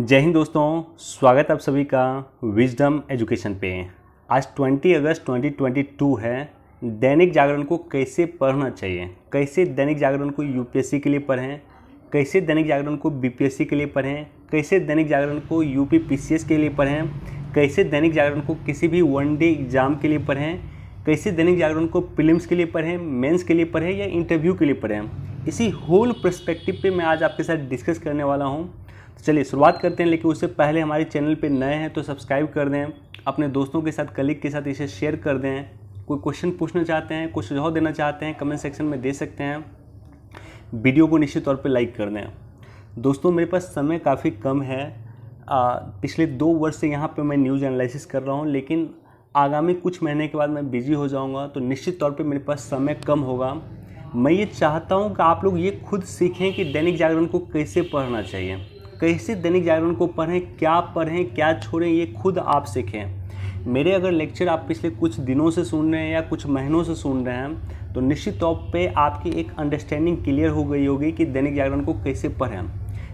जय हिंद दोस्तों स्वागत आप सभी का विजडम एजुकेशन पे आज 20 अगस्त 2022 है दैनिक जागरण को कैसे पढ़ना चाहिए कैसे दैनिक जागरण को यूपीएससी के लिए पढ़ें कैसे दैनिक जागरण को बीपीएससी के लिए पढ़ें कैसे दैनिक जागरण को यूपीपीसीएस के लिए पढ़ें कैसे दैनिक जागरण को किसी भी वन डे एग्ज़ाम के लिए पढ़ें कैसे दैनिक जागरण को फिल्म्स के लिए पढ़ें मेंस के लिए पढ़ें या इंटरव्यू के लिए पढ़ें इसी होल प्रस्पेक्टिव पे मैं आज आपके साथ डिस्कस करने वाला हूँ तो चलिए शुरुआत करते हैं लेकिन उससे पहले हमारे चैनल पर नए हैं तो सब्सक्राइब कर दें अपने दोस्तों के साथ कलीग के साथ इसे शेयर कर दें कोई क्वेश्चन पूछना चाहते हैं कोई सुझाव देना चाहते हैं कमेंट सेक्शन में दे सकते हैं वीडियो को निश्चित तौर पर लाइक कर दें दोस्तों मेरे पास समय काफ़ी कम है आ, पिछले दो वर्ष से यहाँ पे मैं न्यूज़ एनालिसिस कर रहा हूँ लेकिन आगामी कुछ महीने के बाद मैं बिजी हो जाऊँगा तो निश्चित तौर पे मेरे पास समय कम होगा मैं ये चाहता हूँ कि आप लोग ये खुद सीखें कि दैनिक जागरण को कैसे पढ़ना चाहिए कैसे दैनिक जागरण को पढ़ें क्या पढ़ें क्या छोड़ें ये खुद आप सीखें मेरे अगर लेक्चर आप पिछले कुछ दिनों से सुन रहे हैं या कुछ महीनों से सुन रहे हैं तो निश्चित तौर पे आपकी एक अंडरस्टैंडिंग क्लियर हो गई होगी कि दैनिक जागरण को कैसे पढ़ें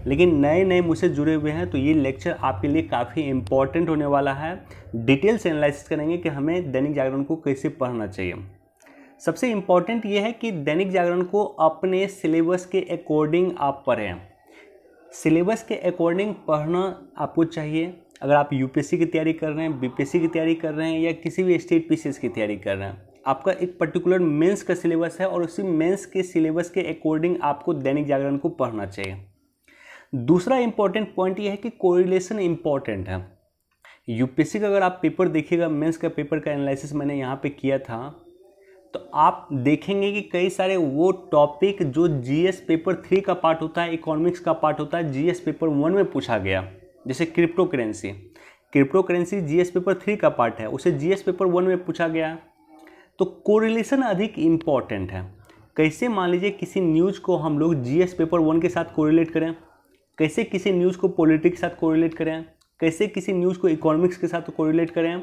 लेकिन नए नए मुझसे जुड़े हुए हैं तो ये लेक्चर आपके लिए काफ़ी इम्पॉर्टेंट होने वाला है डिटेल्स एनालिस एनालिसिस करेंगे कि हमें दैनिक जागरण को कैसे पढ़ना चाहिए सबसे इम्पॉर्टेंट ये है कि दैनिक जागरण को अपने सिलेबस के अकॉर्डिंग आप पढ़ें सिलेबस के अकॉर्डिंग पढ़ना आपको चाहिए अगर आप यूपीएससी की तैयारी कर रहे हैं बीपीएससी की तैयारी कर रहे हैं या किसी भी स्टेट पी की तैयारी कर रहे हैं आपका एक पर्टिकुलर मेंस का सिलेबस है और उसी मेंस के सिलेबस के अकॉर्डिंग आपको दैनिक जागरण को पढ़ना चाहिए दूसरा इंपॉर्टेंट पॉइंट ये है कि कोरिलेशन इंपॉर्टेंट है यूपीएससी का अगर आप पेपर देखिएगा मेंस का पेपर का एनालिसिस मैंने यहाँ पे किया था तो आप देखेंगे कि कई सारे वो टॉपिक जो जीएस पेपर थ्री का पार्ट होता है इकोनॉमिक्स का पार्ट होता है जीएस पेपर वन में पूछा गया जैसे crypto currency crypto currency GS paper three का पार्ट है उसे जीएस पेपर वन में पूछा गया तो कोरिलेशन अधिक इम्पॉर्टेंट है कैसे मान लीजिए किसी न्यूज़ को हम लोग जी पेपर वन के साथ कोरिलेट करें कैसे किसी न्यूज़ को पॉलिटिक्स के साथ कोरिलेट करें कैसे किसी न्यूज़ को इकोनॉमिक्स के साथ कोरिलेट करें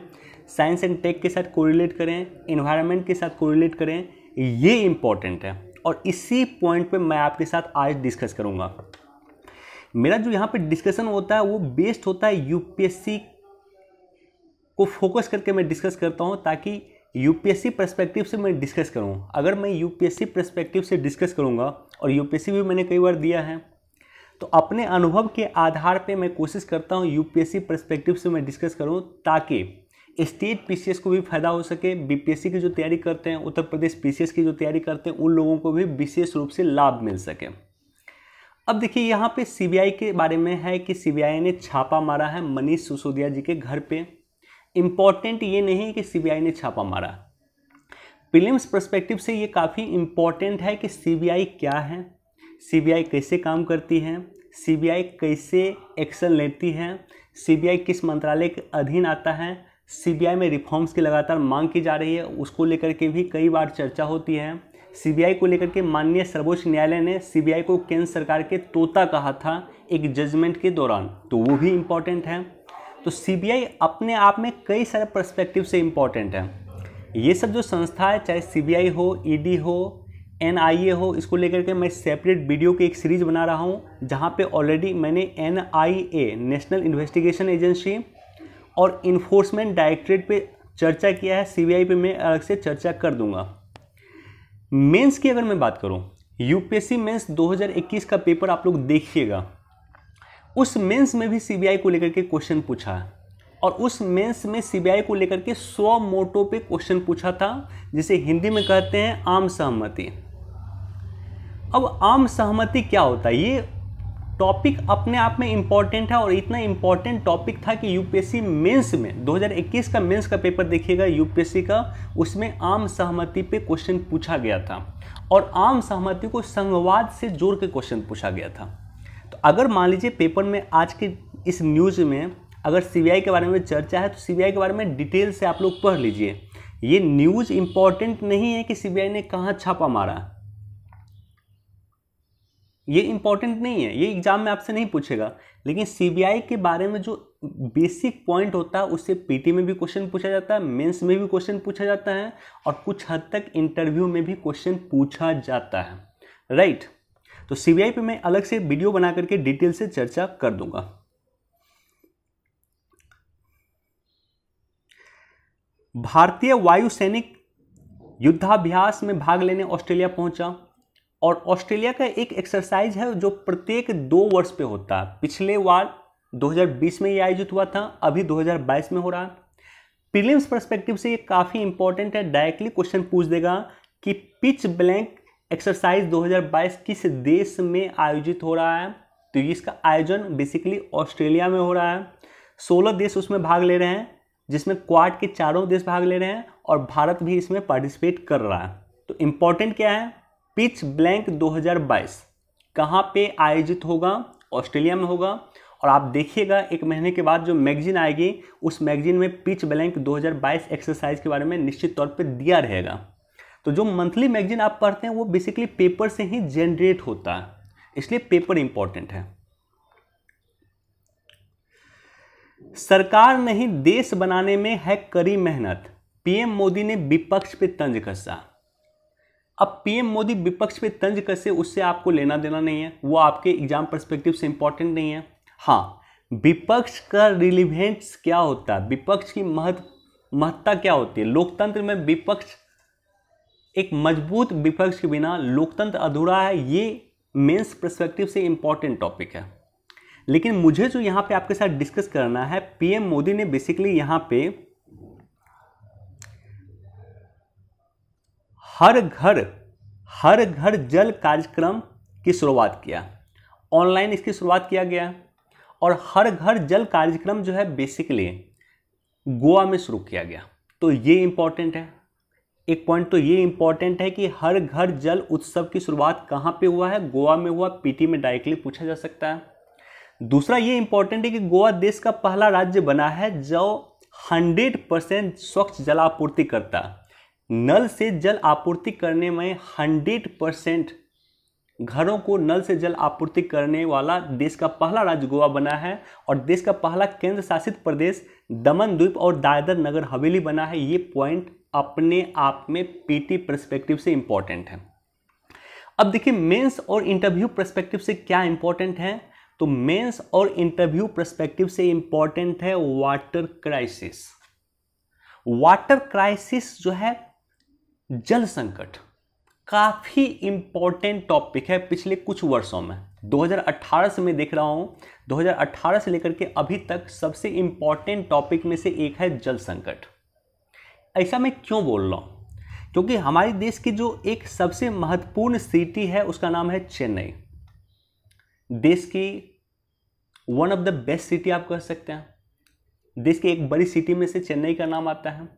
साइंस एंड टेक के साथ कोरिलेट करें इन्वायरमेंट के साथ कोरिलेट करें ये इम्पॉर्टेंट है और इसी पॉइंट पे मैं आपके साथ आज डिस्कस करूँगा मेरा जो यहाँ पे डिस्कशन होता है वो बेस्ड होता है यूपीएससी को फोकस करके मैं डिस्कस करता हूँ ताकि यूपीएससी पर्सपेक्टिव से मैं डिस्कस करूँ अगर मैं यूपीएससी पर्सपेक्टिव से डिस्कस करूँगा और यूपीएससी भी मैंने कई बार दिया है तो अपने अनुभव के आधार पे मैं कोशिश करता हूँ यूपीएससी पर्सपेक्टिव से मैं डिस्कस करूँ ताकि स्टेट पीसीएस को भी फायदा हो सके बीपीएससी की जो तैयारी करते हैं उत्तर प्रदेश पीसीएस की जो तैयारी करते हैं उन लोगों को भी विशेष रूप से लाभ मिल सके अब देखिए यहाँ पे सीबीआई के बारे में है कि सीबीआई ने छापा मारा है मनीष सिसोदिया जी के घर पे इम्पॉर्टेंट ये नहीं कि सीबीआई ने छापा मारा पिलिम्स परस्पेक्टिव से ये काफ़ी इम्पॉर्टेंट है कि सीबीआई क्या है सीबीआई कैसे काम करती है सीबीआई कैसे एक्शन लेती है सीबीआई किस मंत्रालय के अधीन आता है सीबीआई में रिफॉर्म्स की लगातार मांग की जा रही है उसको लेकर के भी कई बार चर्चा होती है सीबीआई को लेकर के माननीय सर्वोच्च न्यायालय ने सीबीआई को केंद्र सरकार के तोता कहा था एक जजमेंट के दौरान तो वो भी इम्पॉर्टेंट है तो सीबीआई अपने आप में कई सारे पर्सपेक्टिव से इम्पॉर्टेंट है ये सब जो संस्था है चाहे सीबीआई हो ईडी e हो एन आई ए हो इसको लेकर के मैं सेपरेट वीडियो की एक सीरीज़ बना रहा हूँ जहाँ पे ऑलरेडी मैंने N I A national investigation agency और इन्फोर्समेंट डायरेक्टरेट पे चर्चा किया है सीबीआई पे मैं अलग से चर्चा कर दूंगा मेंस की अगर मैं बात करूँ यूपीएससी मेंस 2021 का पेपर आप लोग देखिएगा उस मेन्स में भी सी को लेकर के क्वेश्चन पूछा है और उस मेंस में सीबीआई को लेकर के सौ मोटो पे क्वेश्चन पूछा था जिसे हिंदी में कहते हैं आम सहमति अब आम सहमति क्या होता है ये टॉपिक अपने आप में इम्पॉर्टेंट है और इतना इम्पॉर्टेंट टॉपिक था कि यूपीएससी मेंस में 2021 का मेंस का पेपर देखिएगा यूपीएससी का उसमें आम सहमति पे क्वेश्चन पूछा गया था और आम सहमति को संघवाद से जोड़ के क्वेश्चन पूछा गया था तो अगर मान लीजिए पेपर में आज के इस न्यूज़ में अगर सी के बारे में चर्चा है तो सी के बारे में डिटेल से आप लोग पढ़ लीजिए ये न्यूज़ इम्पॉर्टेंट नहीं है कि सी ने कहाँ छापा मारा ये इंपॉर्टेंट नहीं है ये एग्ज़ाम में आपसे नहीं पूछेगा लेकिन सीबीआई के बारे में जो बेसिक पॉइंट होता है उससे पीटी में भी क्वेश्चन पूछा जाता है मेंस में भी क्वेश्चन पूछा जाता है और कुछ हद तक इंटरव्यू में भी क्वेश्चन पूछा जाता है राइट तो सीबीआई पे मैं अलग से वीडियो बना करके डिटेल से चर्चा कर दूंगा भारतीय वायु सैनिक युद्धाभ्यास में भाग लेने ऑस्ट्रेलिया पहुंचा और ऑस्ट्रेलिया का एक एक्सरसाइज है जो प्रत्येक दो वर्ष पे होता है पिछले बार 2020 में ये आयोजित हुआ था अभी 2022 में हो रहा है प्रीलिम्स परस्पेक्टिव से ये काफ़ी इंपॉर्टेंट है डायरेक्टली क्वेश्चन पूछ देगा कि पिच ब्लैंक एक्सरसाइज 2022 किस देश में आयोजित हो रहा है तो इसका आयोजन बेसिकली ऑस्ट्रेलिया में हो रहा है सोलह देश उसमें भाग ले रहे हैं जिसमें क्वाड के चारों देश भाग ले रहे हैं और भारत भी इसमें पार्टिसिपेट कर रहा है तो इम्पॉर्टेंट क्या है पिच ब्लैंक 2022 कहाँ पे आयोजित होगा ऑस्ट्रेलिया में होगा और आप देखिएगा एक महीने के बाद जो मैगजीन आएगी उस मैगजीन में पिच ब्लैंक 2022 एक्सरसाइज के बारे में निश्चित तौर पे दिया रहेगा तो जो मंथली मैगजीन आप पढ़ते हैं वो बेसिकली पेपर से ही जनरेट होता है इसलिए पेपर इंपॉर्टेंट है सरकार नहीं देश बनाने में है करी मेहनत पीएम मोदी ने विपक्ष पे तंज कसा अब पीएम मोदी विपक्ष पे तंज कसे उससे आपको लेना देना नहीं है वो आपके एग्जाम परस्पेक्टिव से इंपॉर्टेंट नहीं है हाँ विपक्ष का रिलीवेंस क्या होता है विपक्ष की महत्व महत्ता क्या होती है लोकतंत्र में विपक्ष एक मजबूत विपक्ष के बिना लोकतंत्र अधूरा है ये मेंस परस्पेक्टिव से इम्पॉर्टेंट टॉपिक है लेकिन मुझे जो यहाँ पे आपके साथ डिस्कस करना है पीएम मोदी ने बेसिकली यहाँ पे हर घर हर घर जल कार्यक्रम की शुरुआत किया ऑनलाइन इसकी शुरुआत किया गया और हर घर जल कार्यक्रम जो है बेसिकली गोवा में शुरू किया गया तो ये इम्पॉर्टेंट है एक पॉइंट तो ये इम्पॉर्टेंट है कि हर घर जल उत्सव की शुरुआत कहाँ पे हुआ है गोवा में हुआ पीटी में डायरेक्टली पूछा जा सकता है दूसरा ये इम्पॉर्टेंट है कि गोवा देश का पहला राज्य बना है जो हंड्रेड परसेंट स्वच्छ जलापूर्ति करता है नल से जल आपूर्ति करने में हंड्रेड परसेंट घरों को नल से जल आपूर्ति करने वाला देश का पहला राज्य गोवा बना है और देश का पहला केंद्र शासित प्रदेश दमन द्वीप और दादर नगर हवेली बना है ये पॉइंट अपने आप में पीटी परस्पेक्टिव से इंपॉर्टेंट है अब देखिए मेंस और इंटरव्यू प्रस्पेक्टिव से क्या इंपॉर्टेंट है तो मेंस और इंटरव्यू प्रस्पेक्टिव से इंपॉर्टेंट है वाटर क्राइसिस वाटर क्राइसिस जो है जल संकट काफ़ी इम्पॉर्टेंट टॉपिक है पिछले कुछ वर्षों में 2018 से मैं देख रहा हूँ 2018 से लेकर के अभी तक सबसे इम्पॉर्टेंट टॉपिक में से एक है जल संकट ऐसा मैं क्यों बोल रहा हूँ क्योंकि हमारे देश की जो एक सबसे महत्वपूर्ण सिटी है उसका नाम है चेन्नई देश की one of the best city आप कह सकते हैं देश की एक बड़ी सिटी में से चेन्नई का नाम आता है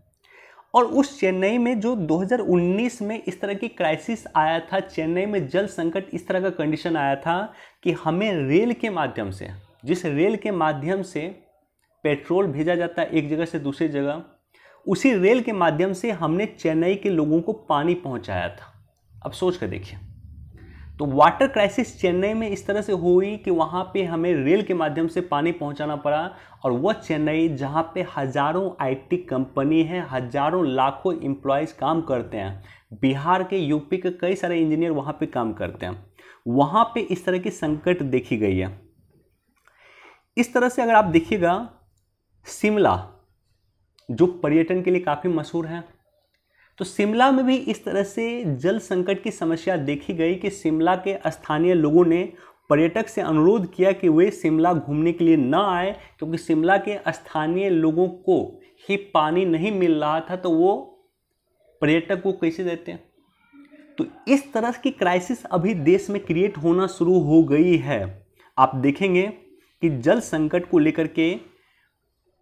और उस चेन्नई में जो 2019 में इस तरह की क्राइसिस आया था चेन्नई में जल संकट इस तरह का कंडीशन आया था कि हमें रेल के माध्यम से जिस रेल के माध्यम से पेट्रोल भेजा जाता है एक जगह से दूसरी जगह उसी रेल के माध्यम से हमने चेन्नई के लोगों को पानी पहुंचाया था अब सोच कर देखिए तो वाटर क्राइसिस चेन्नई में इस तरह से हुई कि वहाँ पे हमें रेल के माध्यम से पानी पहुँचाना पड़ा और वह चेन्नई जहाँ पे हज़ारों आईटी कंपनी है हज़ारों लाखों इम्प्लॉयज़ काम करते हैं बिहार के यूपी के कई सारे इंजीनियर वहाँ पे काम करते हैं वहाँ पे इस तरह की संकट देखी गई है इस तरह से अगर आप देखिएगा शिमला जो पर्यटन के लिए काफ़ी मशहूर है तो शिमला में भी इस तरह से जल संकट की समस्या देखी गई कि शिमला के स्थानीय लोगों ने पर्यटक से अनुरोध किया कि वे शिमला घूमने के लिए ना आए क्योंकि शिमला के स्थानीय लोगों को ही पानी नहीं मिल रहा था तो वो पर्यटक को कैसे देते हैं तो इस तरह की क्राइसिस अभी देश में क्रिएट होना शुरू हो गई है आप देखेंगे कि जल संकट को लेकर के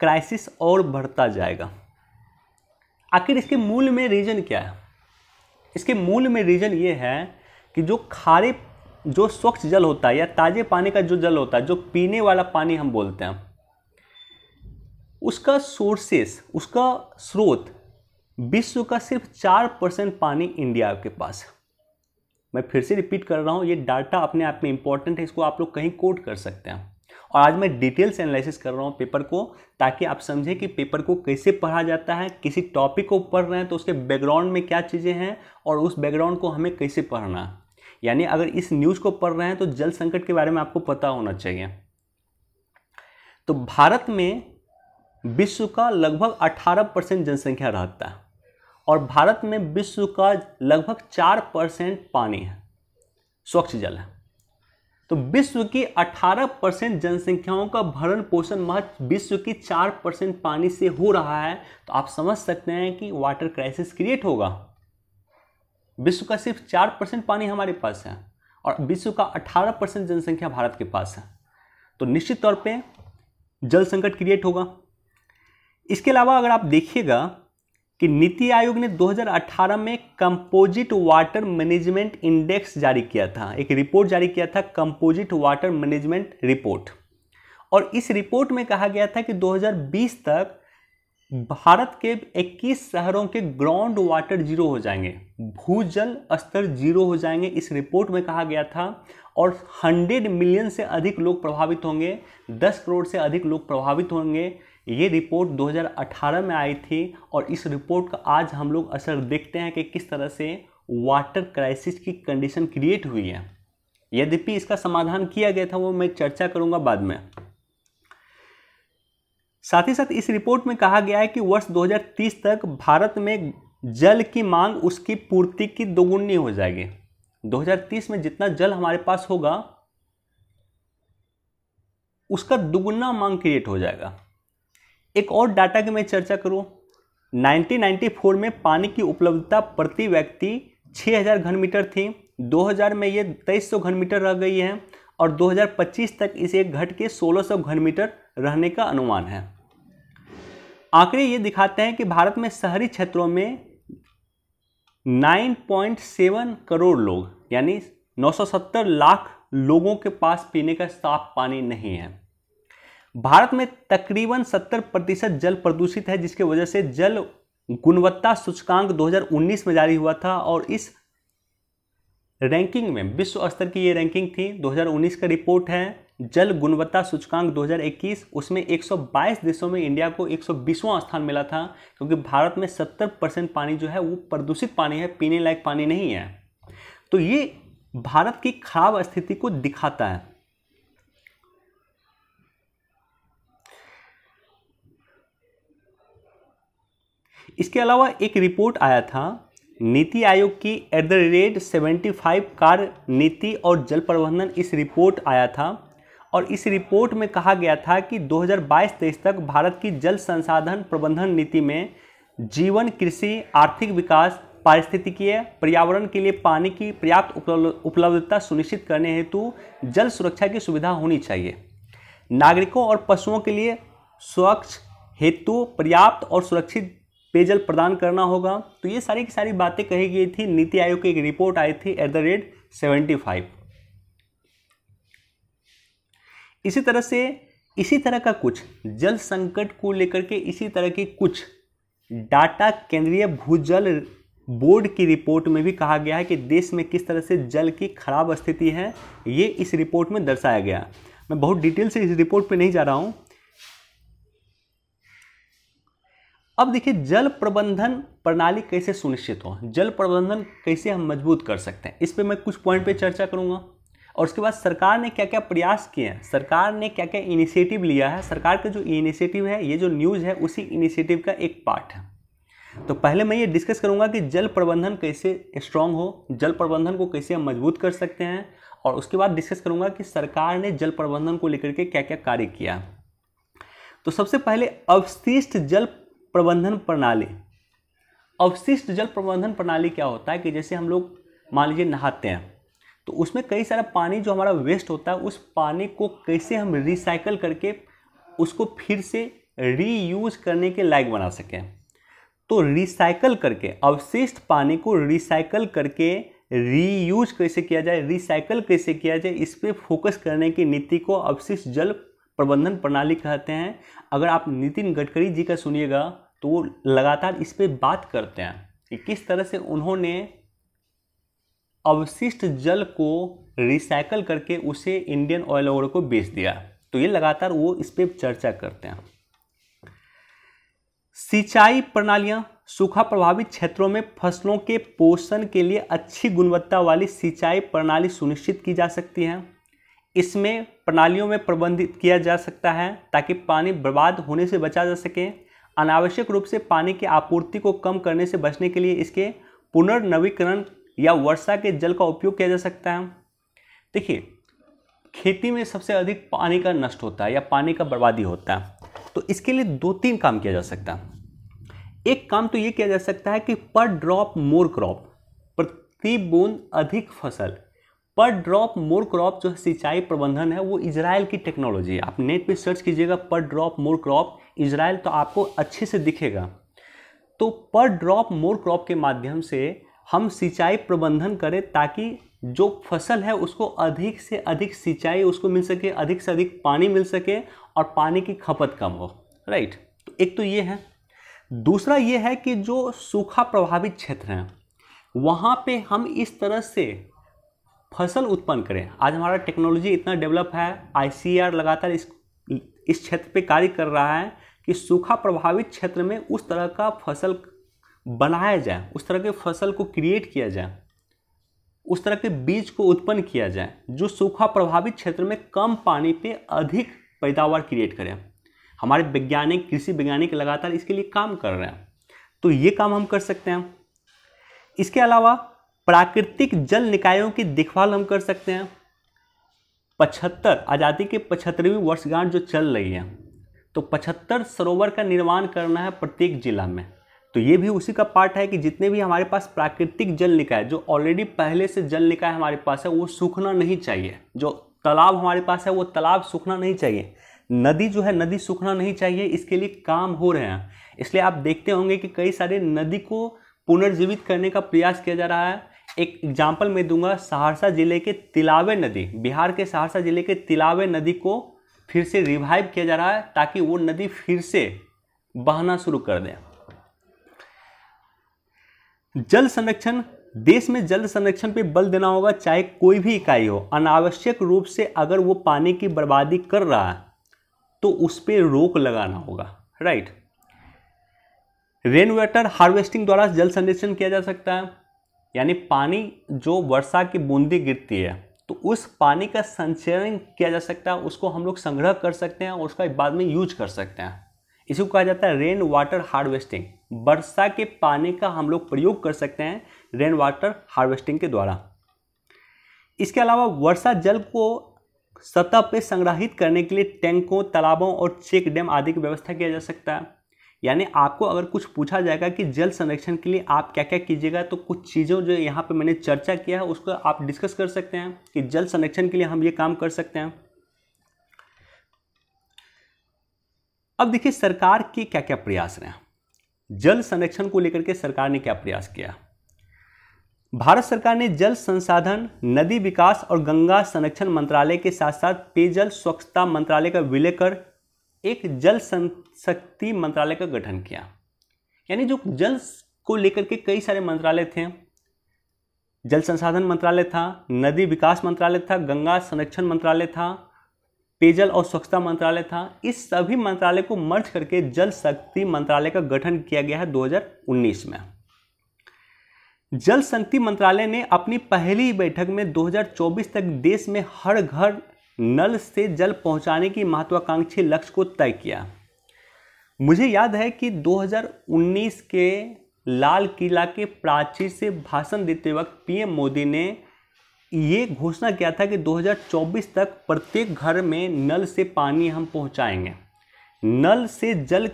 क्राइसिस और बढ़ता जाएगा आखिर इसके मूल में रीज़न क्या है इसके मूल में रीज़न ये है कि जो खारे जो स्वच्छ जल होता है या ताज़े पानी का जो जल होता है जो पीने वाला पानी हम बोलते हैं उसका सोर्सेस उसका स्रोत विश्व का सिर्फ चार परसेंट पानी इंडिया के पास है मैं फिर से रिपीट कर रहा हूँ ये डाटा अपने आप में इंपॉर्टेंट है इसको आप लोग कहीं कोट कर सकते हैं और आज मैं डिटेल्स एनालिसिस कर रहा हूँ पेपर को ताकि आप समझें कि पेपर को कैसे पढ़ा जाता है किसी टॉपिक को पढ़ रहे हैं तो उसके बैकग्राउंड में क्या चीज़ें हैं और उस बैकग्राउंड को हमें कैसे पढ़ना यानी अगर इस न्यूज़ को पढ़ रहे हैं तो जल संकट के बारे में आपको पता होना चाहिए तो भारत में विश्व का लगभग 18 परसेंट जनसंख्या रहता है और भारत में विश्व का लगभग चार परसेंट पानी है स्वच्छ जल है तो विश्व की 18 परसेंट जनसंख्याओं का भरण पोषण महत्व विश्व की 4 परसेंट पानी से हो रहा है तो आप समझ सकते हैं कि वाटर क्राइसिस क्रिएट होगा विश्व का सिर्फ 4 परसेंट पानी हमारे पास है और विश्व का 18 परसेंट जनसंख्या भारत के पास है तो निश्चित तौर पे जल संकट क्रिएट होगा इसके अलावा अगर आप देखिएगा कि नीति आयोग ने 2018 में कंपोजिट वाटर मैनेजमेंट इंडेक्स जारी किया था एक रिपोर्ट जारी किया था कंपोजिट वाटर मैनेजमेंट रिपोर्ट और इस रिपोर्ट में कहा गया था कि 2020 तक भारत के 21 शहरों के ग्राउंड वाटर जीरो हो जाएंगे भूजल स्तर जीरो हो जाएंगे इस रिपोर्ट में कहा गया था और 100 मिलियन से अधिक लोग प्रभावित होंगे 10 करोड़ से अधिक लोग प्रभावित होंगे ये रिपोर्ट 2018 में आई थी और इस रिपोर्ट का आज हम लोग असर देखते हैं कि किस तरह से वाटर क्राइसिस की कंडीशन क्रिएट हुई है यद्यपि इसका समाधान किया गया था वो मैं चर्चा करूंगा बाद में साथ ही साथ इस रिपोर्ट में कहा गया है कि वर्ष 2030 तक भारत में जल की मांग उसकी पूर्ति की दोगुनी हो जाएगी 2030 में जितना जल हमारे पास होगा उसका दुगुना मांग क्रिएट हो जाएगा एक और डाटा की मैं चर्चा करूँ 1994 में पानी की उपलब्धता प्रति व्यक्ति 6000 घन मीटर थी 2000 में ये 2300 घन मीटर रह गई है और 2025 तक इसे घट के 1600 घन मीटर रहने का अनुमान है आंकड़े ये दिखाते हैं कि भारत में शहरी क्षेत्रों में 9.7 करोड़ लोग यानी 970 लाख लोगों के पास पीने का साफ पानी नहीं है भारत में तकरीबन 70 प्रतिशत जल प्रदूषित है जिसके वजह से जल गुणवत्ता सूचकांक 2019 में जारी हुआ था और इस रैंकिंग में विश्व स्तर की ये रैंकिंग थी 2019 का रिपोर्ट है जल गुणवत्ता सूचकांक 2021 उसमें 122 देशों में इंडिया को 120वां स्थान मिला था क्योंकि भारत में 70 परसेंट पानी जो है वो प्रदूषित पानी है पीने लायक पानी नहीं है तो ये भारत की खराब स्थिति को दिखाता है इसके अलावा एक रिपोर्ट आया था नीति आयोग की at the rate seventy five कार नीति और जल प्रबंधन इस रिपोर्ट आया था और इस रिपोर्ट में कहा गया था कि 2022-23 तक भारत की जल संसाधन प्रबंधन नीति में जीवन कृषि आर्थिक विकास पारिस्थितिकीय पर्यावरण के लिए पानी की पर्याप्त उपलब्धता सुनिश्चित करने हेतु जल सुरक्षा की सुविधा होनी चाहिए नागरिकों और पशुओं के लिए स्वच्छ हेतु पर्याप्त और सुरक्षित पेयजल प्रदान करना होगा तो ये सारी की सारी बातें कही गई थी नीति आयोग की एक रिपोर्ट आई थी at the rate seventy five इसी तरह से इसी तरह का कुछ जल संकट को लेकर के इसी तरह के कुछ डाटा केंद्रीय भूजल बोर्ड की रिपोर्ट में भी कहा गया है कि देश में किस तरह से जल की खराब स्थिति है ये इस रिपोर्ट में दर्शाया गया मैं बहुत डिटेल से इस रिपोर्ट पर नहीं जा रहा हूँ अब देखिए जल प्रबंधन प्रणाली कैसे सुनिश्चित हो जल प्रबंधन कैसे हम मजबूत कर सकते हैं इस पर मैं कुछ पॉइंट पे चर्चा करूंगा और उसके बाद सरकार ने क्या क्या प्रयास किए हैं सरकार ने क्या क्या इनिशिएटिव लिया है सरकार का जो इनिशिएटिव है ये जो न्यूज़ है उसी इनिशिएटिव का एक पार्ट है तो पहले मैं ये डिस्कस करूंगा कि जल प्रबंधन कैसे स्ट्रांग हो जल प्रबंधन को कैसे हम मजबूत कर सकते हैं और उसके बाद डिस्कस करूंगा कि सरकार ने जल प्रबंधन को लेकर के क्या क्या कार्य किया तो सबसे पहले अवशिष्ट जल प्रबंधन प्रणाली अवशिष्ट जल प्रबंधन प्रणाली क्या होता है कि जैसे हम लोग मान लीजिए नहाते हैं तो उसमें कई सारा पानी जो हमारा वेस्ट होता है उस पानी को कैसे हम रिसाइकल करके उसको फिर से रीयूज करने के लायक बना सकें तो रिसाइकल करके अवशिष्ट पानी को रिसाइकल करके रीयूज कैसे किया जाए रिसाइकल कैसे किया जाए इस पर फोकस करने की नीति को अवशिष्ट जल प्रबंधन प्रणाली कहते हैं अगर आप नितिन गडकरी जी का सुनिएगा तो वो लगातार इस पर बात करते हैं कि किस तरह से उन्होंने अवशिष्ट जल को रिसाइकल करके उसे इंडियन ऑयल ओवर को बेच दिया तो ये लगातार वो इस पर चर्चा करते हैं सिंचाई प्रणालियां सूखा प्रभावित क्षेत्रों में फसलों के पोषण के लिए अच्छी गुणवत्ता वाली सिंचाई प्रणाली सुनिश्चित की जा सकती है इसमें प्रणालियों में प्रबंधित किया जा सकता है ताकि पानी बर्बाद होने से बचा जा सके अनावश्यक रूप से पानी की आपूर्ति को कम करने से बचने के लिए इसके पुनर्नवीकरण या वर्षा के जल का उपयोग किया जा सकता है देखिए खेती में सबसे अधिक पानी का नष्ट होता है या पानी का बर्बादी होता है तो इसके लिए दो तीन काम किया जा सकता है एक काम तो ये किया जा सकता है कि पर ड्रॉप मोर क्रॉप प्रति बूंद अधिक फसल पर ड्रॉप मोर क्रॉप जो सिंचाई प्रबंधन है वो इजराइल की टेक्नोलॉजी है आप नेट पे सर्च कीजिएगा पर ड्रॉप मोर क्रॉप इसराइल तो आपको अच्छे से दिखेगा तो पर ड्रॉप मोर क्रॉप के माध्यम से हम सिंचाई प्रबंधन करें ताकि जो फसल है उसको अधिक से अधिक सिंचाई उसको मिल सके अधिक से अधिक पानी मिल सके और पानी की खपत कम हो राइट तो एक तो ये है दूसरा ये है कि जो सूखा प्रभावित क्षेत्र हैं वहाँ पे हम इस तरह से फसल उत्पन्न करें आज हमारा टेक्नोलॉजी इतना डेवलप है आईसीआर लगातार इस इस क्षेत्र पे कार्य कर रहा है कि सूखा प्रभावित क्षेत्र में उस तरह का फसल बनाया जाए उस तरह के फसल को क्रिएट किया जाए उस तरह के बीज को उत्पन्न किया जाए जो सूखा प्रभावित क्षेत्र में कम पानी पे अधिक पैदावार क्रिएट करें हमारे वैज्ञानिक कृषि वैज्ञानिक लगातार इसके लिए काम कर रहे हैं तो ये काम हम कर सकते हैं इसके अलावा प्राकृतिक जल निकायों की देखभाल हम कर सकते हैं पचहत्तर आज़ादी के पचहत्तरवीं वर्षगांठ जो चल रही है तो पचहत्तर सरोवर का निर्माण करना है प्रत्येक जिला में तो ये भी उसी का पार्ट है कि जितने भी हमारे पास प्राकृतिक जल निकाय जो ऑलरेडी पहले से जल निकाय हमारे पास है वो सूखना नहीं चाहिए जो तालाब हमारे पास है वो तालाब सूखना नहीं चाहिए नदी जो है नदी सूखना नहीं चाहिए इसके लिए काम हो रहे हैं इसलिए आप देखते होंगे कि कई सारे नदी को पुनर्जीवित करने का प्रयास किया जा रहा है एक एग्जाम्पल मैं दूंगा सहरसा ज़िले के तिलावे नदी बिहार के सहरसा ज़िले के तिलावे नदी को फिर से रिवाइव किया जा रहा है ताकि वो नदी फिर से बहना शुरू कर दें जल संरक्षण देश में जल संरक्षण पे बल देना होगा चाहे कोई भी इकाई हो अनावश्यक रूप से अगर वो पानी की बर्बादी कर रहा है तो उस पर रोक लगाना होगा राइट रेन वाटर हार्वेस्टिंग द्वारा जल संरक्षण किया जा सकता है यानी पानी जो वर्षा की बूंदी गिरती है तो उस पानी का संचयन किया जा सकता है उसको हम लोग संग्रह कर सकते हैं और उसका बाद में यूज कर सकते हैं इसी कहा जाता है रेन वाटर हार्वेस्टिंग वर्षा के पानी का हम लोग प्रयोग कर सकते हैं रेन वाटर हार्वेस्टिंग के द्वारा इसके अलावा वर्षा जल को सतह पर संग्रहित करने के लिए टैंकों तालाबों और चेक डैम आदि की व्यवस्था किया जा सकता है यानी आपको अगर कुछ पूछा जाएगा कि जल संरक्षण के लिए आप क्या क्या कीजिएगा तो कुछ चीज़ों जो यहाँ पर मैंने चर्चा किया है उसको आप डिस्कस कर सकते हैं कि जल संरक्षण के लिए हम ये काम कर सकते हैं अब देखिए सरकार के क्या क्या प्रयास रहे जल संरक्षण को लेकर के सरकार ने क्या प्रयास किया भारत सरकार ने जल संसाधन नदी विकास और गंगा संरक्षण मंत्रालय के साथ साथ पेयजल स्वच्छता मंत्रालय का विलय कर एक जल शक्ति मंत्रालय का गठन किया यानी जो जल को लेकर के कई सारे मंत्रालय थे जल संसाधन मंत्रालय था नदी विकास मंत्रालय था गंगा संरक्षण मंत्रालय था पेयजल और स्वच्छता मंत्रालय था इस सभी मंत्रालय को मर्ज करके जल शक्ति मंत्रालय का गठन किया गया है 2019 में जल शक्ति मंत्रालय ने अपनी पहली बैठक में 2024 तक देश में हर घर नल से जल पहुंचाने की महत्वाकांक्षी लक्ष्य को तय किया मुझे याद है कि 2019 के लाल किला के प्राचीर से भाषण देते वक्त पीएम मोदी ने ये घोषणा किया था कि 2024 तक प्रत्येक घर में नल से पानी हम पहुंचाएंगे नल से जल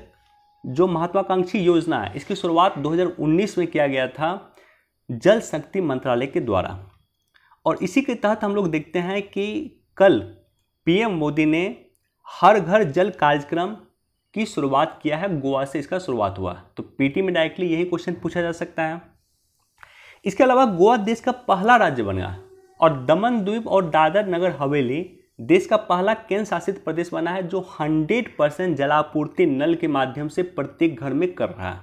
जो महत्वाकांक्षी योजना है इसकी शुरुआत 2019 में किया गया था जल शक्ति मंत्रालय के द्वारा और इसी के तहत हम लोग देखते हैं कि कल पीएम मोदी ने हर घर जल कार्यक्रम की शुरुआत किया है गोवा से इसका शुरुआत हुआ तो पीटी में डायरेक्टली यही क्वेश्चन पूछा जा सकता है इसके अलावा गोवा देश का पहला राज्य बना और दमन द्वीप और दादर नगर हवेली देश का पहला केंद्र शासित प्रदेश बना है जो 100 परसेंट जलापूर्ति नल के माध्यम से प्रत्येक घर में कर रहा है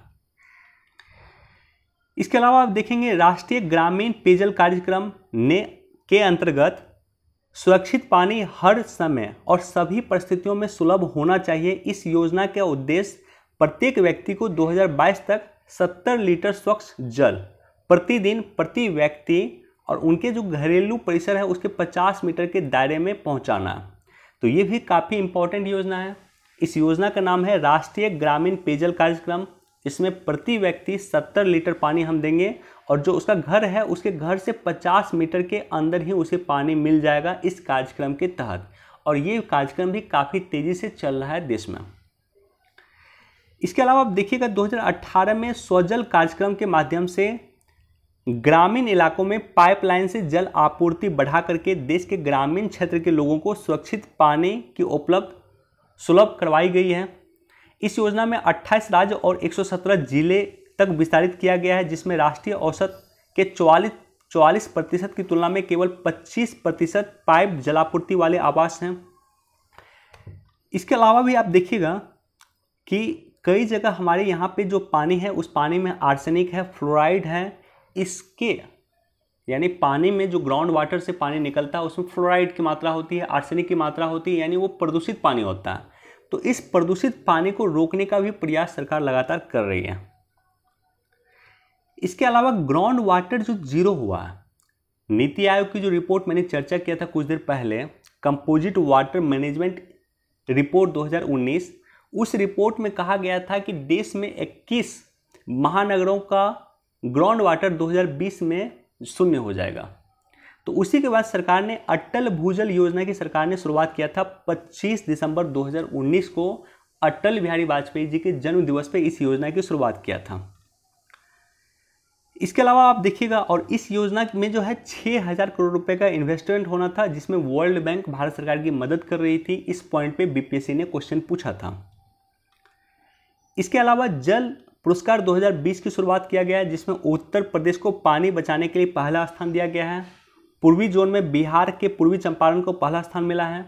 इसके अलावा आप देखेंगे राष्ट्रीय ग्रामीण पेयजल कार्यक्रम ने के अंतर्गत सुरक्षित पानी हर समय और सभी परिस्थितियों में सुलभ होना चाहिए इस योजना का उद्देश्य प्रत्येक व्यक्ति को 2022 तक 70 लीटर स्वच्छ जल प्रतिदिन प्रति व्यक्ति और उनके जो घरेलू परिसर है उसके 50 मीटर के दायरे में पहुंचाना तो ये भी काफ़ी इम्पोर्टेंट योजना है इस योजना का नाम है राष्ट्रीय ग्रामीण पेयजल कार्यक्रम इसमें प्रति व्यक्ति 70 लीटर पानी हम देंगे और जो उसका घर है उसके घर से 50 मीटर के अंदर ही उसे पानी मिल जाएगा इस कार्यक्रम के तहत और ये कार्यक्रम भी काफ़ी तेज़ी से चल रहा है देश में इसके अलावा आप देखिएगा 2018 में स्वजल कार्यक्रम के माध्यम से ग्रामीण इलाकों में पाइपलाइन से जल आपूर्ति बढ़ा करके देश के ग्रामीण क्षेत्र के लोगों को सुरक्षित पानी की उपलब्ध सुलभ करवाई गई है इस योजना में 28 राज्य और 117 जिले तक विस्तारित किया गया है जिसमें राष्ट्रीय औसत के चौवालीस चौवालीस प्रतिशत की तुलना में केवल 25 प्रतिशत पाइप जलापूर्ति वाले आवास हैं इसके अलावा भी आप देखिएगा कि कई जगह हमारे यहाँ पे जो पानी है उस पानी में आर्सेनिक है फ्लोराइड है इसके यानी पानी में जो ग्राउंड वाटर से पानी निकलता है उसमें फ्लोराइड की मात्रा होती है आर्सेनिक की मात्रा होती है यानी वो प्रदूषित पानी होता है तो इस प्रदूषित पानी को रोकने का भी प्रयास सरकार लगातार कर रही है इसके अलावा ग्राउंड वाटर जो जीरो हुआ नीति आयोग की जो रिपोर्ट मैंने चर्चा किया था कुछ देर पहले कंपोजिट वाटर मैनेजमेंट रिपोर्ट 2019 उस रिपोर्ट में कहा गया था कि देश में 21 महानगरों का ग्राउंड वाटर 2020 में शून्य हो जाएगा तो उसी के बाद सरकार ने अटल भूजल योजना की सरकार ने शुरुआत किया था 25 दिसंबर 2019 को अटल बिहारी वाजपेयी जी के जन्म दिवस पर इस योजना की शुरुआत किया था इसके अलावा आप देखिएगा और इस योजना में जो है छः हज़ार करोड़ रुपए का इन्वेस्टमेंट होना था जिसमें वर्ल्ड बैंक भारत सरकार की मदद कर रही थी इस पॉइंट पे बीपीएससी ने क्वेश्चन पूछा था इसके अलावा जल पुरस्कार 2020 की शुरुआत किया गया है जिसमें उत्तर प्रदेश को पानी बचाने के लिए पहला स्थान दिया गया है पूर्वी जोन में बिहार के पूर्वी चंपारण को पहला स्थान मिला है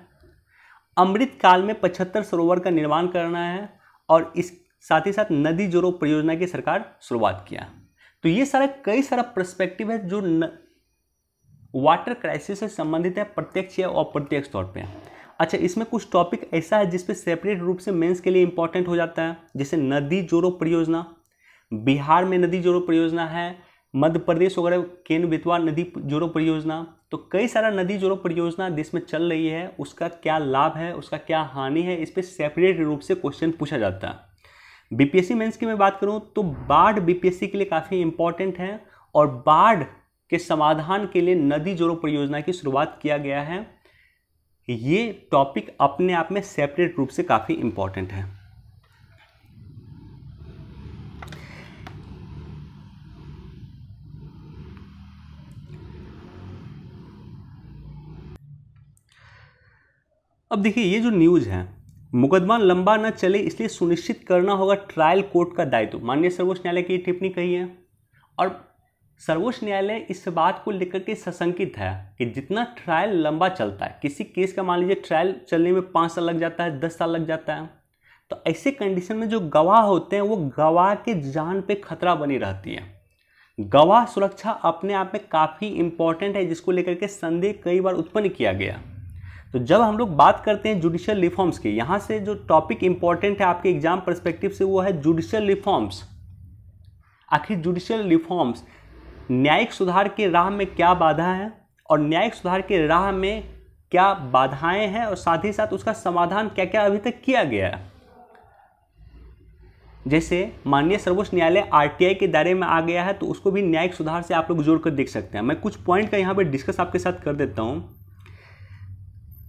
अमृत काल में पचहत्तर सरोवर का निर्माण करना है और इस साथ ही साथ नदी जोड़ो परियोजना की सरकार शुरुआत किया तो ये सारा कई सारा प्रस्पेक्टिव है जो न, वाटर क्राइसिस से संबंधित है प्रत्यक्ष या अप्रत्यक्ष तौर पे अच्छा इसमें कुछ टॉपिक ऐसा है जिसपे सेपरेट रूप से मेंस के लिए इंपॉर्टेंट हो जाता है जैसे नदी जोड़ो परियोजना बिहार में नदी जोड़ो परियोजना है मध्य प्रदेश वगैरह केन बेतवा नदी जोड़ो परियोजना तो कई सारा नदी जोड़ो परियोजना देश में चल रही है उसका क्या लाभ है उसका क्या हानि है इस पर सेपरेट रूप से क्वेश्चन पूछा जाता है बीपीएससी मेंस की मैं बात करूं तो बाढ़ बीपीएससी के लिए काफ़ी इंपॉर्टेंट है और बाढ़ के समाधान के लिए नदी जोड़ो परियोजना की शुरुआत किया गया है ये टॉपिक अपने आप में सेपरेट रूप से काफ़ी इंपॉर्टेंट है अब देखिए ये जो न्यूज़ है मुकदमा लंबा न चले इसलिए सुनिश्चित करना होगा ट्रायल कोर्ट का दायित्व माननीय सर्वोच्च न्यायालय की टिप्पणी कही है और सर्वोच्च न्यायालय इस बात को लेकर के सशंकित है कि जितना ट्रायल लंबा चलता है किसी केस का मान लीजिए ट्रायल चलने में पाँच साल लग जाता है दस साल लग जाता है तो ऐसे कंडीशन में जो गवाह होते हैं वो गवाह के जान पे खतरा बनी रहती है गवाह सुरक्षा अपने आप में काफ़ी इम्पोर्टेंट है जिसको लेकर के संदेह कई बार उत्पन्न किया गया तो जब हम लोग बात करते हैं जुडिशियल रिफॉर्म्स की यहां से जो टॉपिक इंपॉर्टेंट है आपके एग्जाम परस्पेक्टिव से वो है जुडिशियल रिफॉर्म्स आखिर जुडिशियल रिफॉर्म्स न्यायिक सुधार के राह में क्या बाधा है और न्यायिक सुधार के राह में क्या बाधाएं हैं और साथ ही साथ उसका समाधान क्या क्या अभी तक किया गया है जैसे माननीय सर्वोच्च न्यायालय आरटीआई के दायरे में आ गया है तो उसको भी न्यायिक सुधार से आप लोग जोड़कर देख सकते हैं मैं कुछ पॉइंट का यहाँ पर डिस्कस आपके साथ कर देता हूँ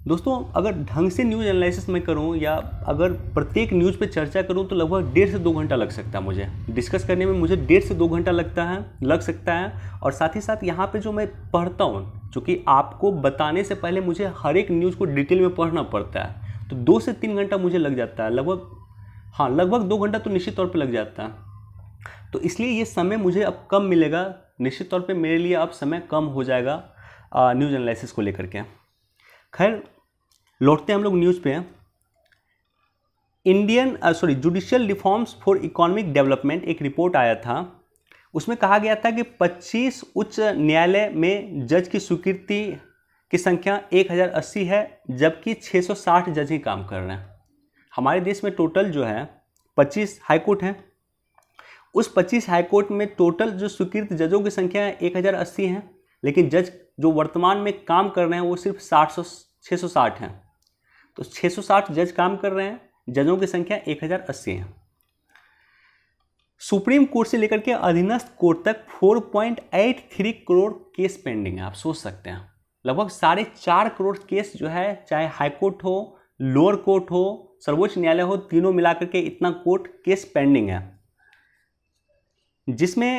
दोस्तों अगर ढंग से न्यूज़ एनालिसिस मैं करूं या अगर प्रत्येक न्यूज़ पे चर्चा करूं तो लगभग डेढ़ से दो घंटा लग सकता है मुझे डिस्कस करने में मुझे डेढ़ से दो घंटा लगता है लग सकता है और साथ ही साथ यहाँ पे जो मैं पढ़ता हूँ चूँकि आपको बताने से पहले मुझे हर एक न्यूज़ को डिटेल में पढ़ना पड़ता है तो दो से तीन घंटा मुझे लग जाता है लगभग हाँ लगभग दो घंटा तो निश्चित तौर पर लग जाता है तो इसलिए ये समय मुझे अब कम मिलेगा निश्चित तौर पर मेरे लिए अब समय कम हो जाएगा न्यूज़ एनालिसिस को लेकर के खैर लौटते हैं हम लोग न्यूज़ पे हैं Indian sorry judicial reforms for economic development एक रिपोर्ट आया था उसमें कहा गया था कि 25 उच्च न्यायालय में जज की स्वीकृति की संख्या 1080 है जबकि 660 जज ही काम कर रहे हैं हमारे देश में टोटल जो है 25 हाईकोर्ट हैं उस 25 हाईकोर्ट में टोटल जो स्वीकृत जजों की संख्या है एक है लेकिन जज जो वर्तमान में काम कर रहे हैं वो सिर्फ साठ सौ छः सौ साठ हैं तो 660 जज काम कर रहे हैं जजों की संख्या 1080 है सुप्रीम कोर्ट से लेकर के अधीनस्थ कोर्ट तक 4.83 करोड़ केस पेंडिंग है आप सोच सकते हैं लगभग साढ़े चार करोड़ केस जो है चाहे हाईकोर्ट हो लोअर कोर्ट हो सर्वोच्च न्यायालय हो तीनों मिलाकर के इतना कोर्ट केस पेंडिंग है जिसमें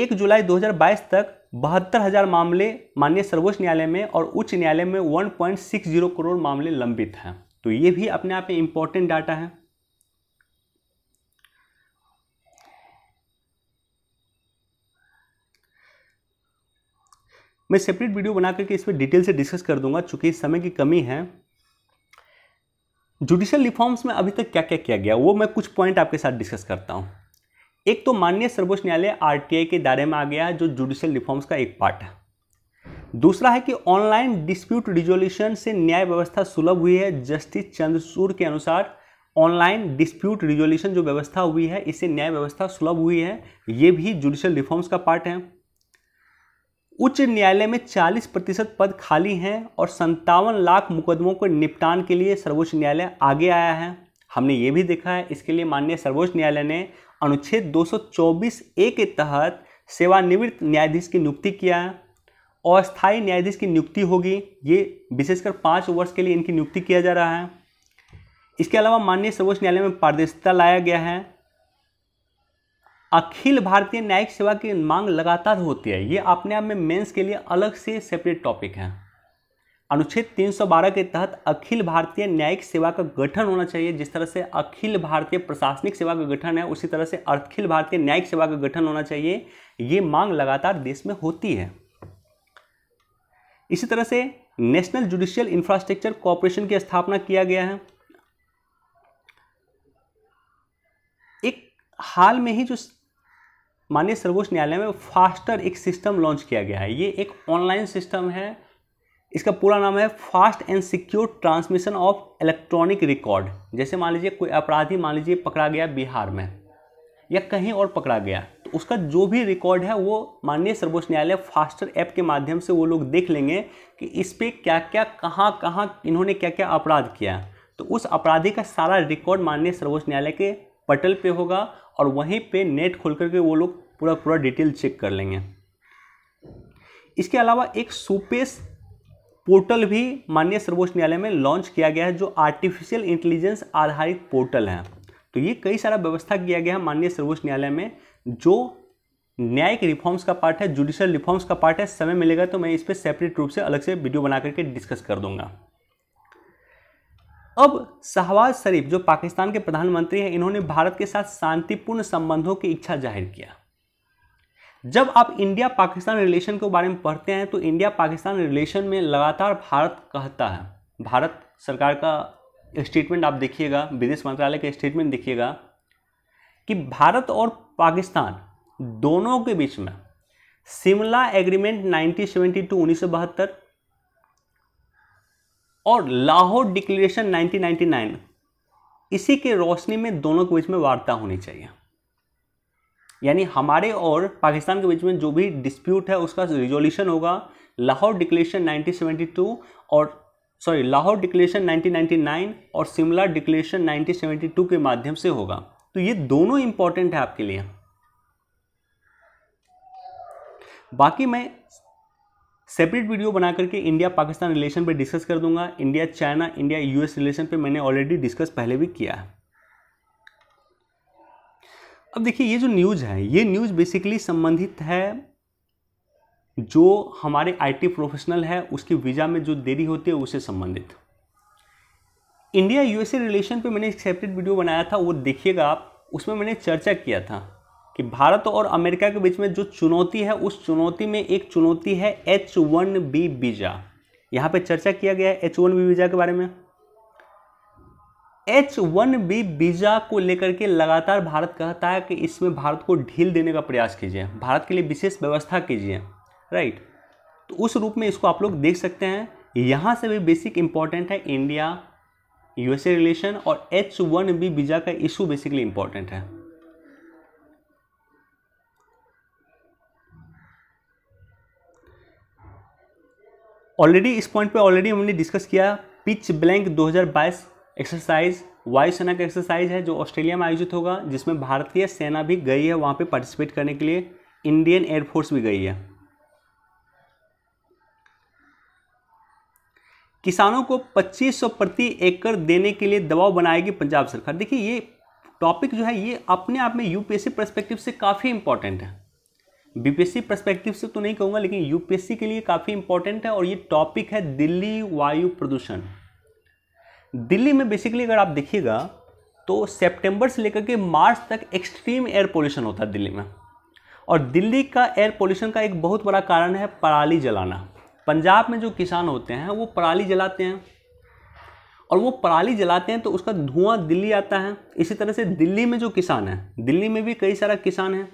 एक जुलाई 2022 तक बहत्तर हज़ार मामले माननीय सर्वोच्च न्यायालय में और उच्च न्यायालय में 1.60 करोड़ मामले लंबित हैं तो ये भी अपने आप में इम्पोर्टेंट डाटा है मैं सेपरेट वीडियो बना करके इसमें डिटेल से डिस्कस कर दूंगा चूंकि समय की कमी है जुडिशियल रिफॉर्म्स में अभी तक क्या क्या किया गया वो मैं कुछ पॉइंट आपके साथ डिस्कस करता हूँ एक तो माननीय सर्वोच्च न्यायालय आरटीआई के दायरे में आ गया जो जुडिशियल रिफॉर्म्स का एक पार्ट है दूसरा है कि ऑनलाइन डिस्प्यूट रिजोल्यूशन से न्याय व्यवस्था सुलभ हुई है जस्टिस चंद्रसूर के अनुसार ऑनलाइन डिस्प्यूट रिजोल्यूशन जो व्यवस्था हुई है इससे न्याय व्यवस्था सुलभ हुई है ये भी जुडिशियल रिफॉर्म्स का पार्ट है उच्च न्यायालय में 40 प्रतिशत पद खाली हैं और संतावन लाख मुकदमों को निपटान के लिए सर्वोच्च न्यायालय आगे आया है हमने ये भी देखा है इसके लिए माननीय सर्वोच्च न्यायालय ने अनुच्छेद 224 ए के तहत सेवानिवृत्त न्यायाधीश की नियुक्ति किया अस्थायी न्यायाधीश की नियुक्ति होगी ये विशेषकर पाँच वर्ष के लिए इनकी नियुक्ति किया जा रहा है इसके अलावा माननीय सर्वोच्च न्यायालय में पारदर्शिता लाया गया है अखिल भारतीय न्यायिक सेवा की मांग लगातार होती है ये अपने आप में मेंस के लिए अलग से सेपरेट टॉपिक है अनुच्छेद 312 के तहत अखिल भारतीय न्यायिक सेवा का गठन होना चाहिए जिस तरह से अखिल भारतीय प्रशासनिक सेवा का गठन है उसी तरह से अखिल भारतीय न्यायिक सेवा का गठन होना चाहिए ये मांग लगातार देश में होती है इसी तरह से नेशनल जुडिशियल इंफ्रास्ट्रक्चर कॉरपोरेशन की स्थापना किया गया है एक हाल में ही जो माननीय सर्वोच्च न्यायालय में फास्टर एक सिस्टम लॉन्च किया गया है ये एक ऑनलाइन सिस्टम है इसका पूरा नाम है fast and secure transmission of electronic record जैसे मान लीजिए कोई अपराधी मान लीजिए पकड़ा गया बिहार में या कहीं और पकड़ा गया तो उसका जो भी रिकॉर्ड है वो माननीय सर्वोच्च न्यायालय फास्टर ऐप के माध्यम से वो लोग देख लेंगे कि इस पर क्या क्या कहाँ कहाँ इन्होंने क्या क्या अपराध किया तो उस अपराधी का सारा रिकॉर्ड माननीय सर्वोच्च न्यायालय के पटल पे होगा और वहीं पे नेट खोल करके वो लोग पूरा पूरा डिटेल चेक कर लेंगे इसके अलावा एक सुपेश पोर्टल भी माननीय सर्वोच्च न्यायालय में लॉन्च किया गया है जो आर्टिफिशियल इंटेलिजेंस आधारित पोर्टल है तो ये कई सारा व्यवस्था किया गया है माननीय सर्वोच्च न्यायालय में जो न्यायिक रिफॉर्म्स का पार्ट है जुडिशियल रिफॉर्म्स का पार्ट है समय मिलेगा तो मैं इस पर सेपरेट रूप से अलग से वीडियो बना करके डिस्कस कर दूंगा अब शहबाज शरीफ जो पाकिस्तान के प्रधानमंत्री हैं इन्होंने भारत के साथ शांतिपूर्ण संबंधों की इच्छा जाहिर किया जब आप इंडिया पाकिस्तान रिलेशन के बारे में पढ़ते हैं तो इंडिया पाकिस्तान रिलेशन में लगातार भारत कहता है भारत सरकार का स्टेटमेंट आप देखिएगा विदेश मंत्रालय का स्टेटमेंट देखिएगा कि भारत और पाकिस्तान दोनों के बीच में शिमला एग्रीमेंट 1972 बहत्तर और लाहौर डिक्लेरेशन 1999 इसी के रोशनी में दोनों के बीच में वार्ता होनी चाहिए यानी हमारे और पाकिस्तान के बीच में जो भी डिस्प्यूट है उसका रिजोल्यूशन होगा लाहौर डिक्लेशन 1972 और सॉरी लाहौर डिक्लेशन 1999 और शिमला डिक्लेशन 1972 के माध्यम से होगा तो ये दोनों इंपॉर्टेंट है आपके लिए बाकी मैं सेपरेट वीडियो बना करके इंडिया पाकिस्तान रिलेशन पे डिस्कस कर दूंगा India China India US relation पे मैंने ऑलरेडी डिस्कस पहले भी किया है अब देखिए ये जो न्यूज़ है ये न्यूज़ बेसिकली संबंधित है जो हमारे आईटी प्रोफेशनल है उसकी वीज़ा में जो देरी होती है उससे संबंधित इंडिया यूएसए रिलेशन पे मैंने एक सेपरेट वीडियो बनाया था वो देखिएगा आप उसमें मैंने चर्चा किया था कि भारत और अमेरिका के बीच में जो चुनौती है उस चुनौती में एक चुनौती है एच वन बी वीज़ा यहाँ पर चर्चा किया गया है एच वन बी वीज़ा के बारे में एच वन बी वीज़ा को लेकर के लगातार भारत कहता है कि इसमें भारत को ढील देने का प्रयास कीजिए भारत के लिए विशेष व्यवस्था कीजिए राइट तो उस रूप में इसको आप लोग देख सकते हैं यहाँ से भी बेसिक इंपॉर्टेंट है इंडिया यूएसए रिलेशन और एच वन बी वीज़ा का इशू बेसिकली इम्पॉर्टेंट है ऑलरेडी इस पॉइंट पे ऑलरेडी हमने डिस्कस किया पिच ब्लैंक 2022 एक्सरसाइज वायुसेना का एक्सरसाइज है जो ऑस्ट्रेलिया में आयोजित होगा जिसमें भारतीय सेना भी गई है वहाँ पे पार्टिसिपेट करने के लिए इंडियन एयरफोर्स भी गई है किसानों को 2500 प्रति एकड़ देने के लिए दबाव बनाएगी पंजाब सरकार देखिए ये टॉपिक जो है ये अपने आप में यूपीएससी परस्पेक्टिव से काफ़ी इंपॉर्टेंट है बीपीएससी परस्पेक्टिव से तो नहीं कहूँगा लेकिन यूपीएससी के लिए काफ़ी इंपॉर्टेंट है और ये टॉपिक है दिल्ली वायु प्रदूषण दिल्ली में बेसिकली अगर आप देखिएगा तो सेप्टेम्बर से लेकर के मार्च तक एक्सट्रीम एयर पोल्यूशन होता है दिल्ली में और दिल्ली का एयर पोल्यूशन का एक बहुत बड़ा कारण है पराली जलाना पंजाब में जो किसान होते हैं वो पराली जलाते हैं और वो पराली जलाते हैं तो उसका धुआं दिल्ली आता है इसी तरह से दिल्ली में जो किसान है दिल्ली में भी कई सारा किसान है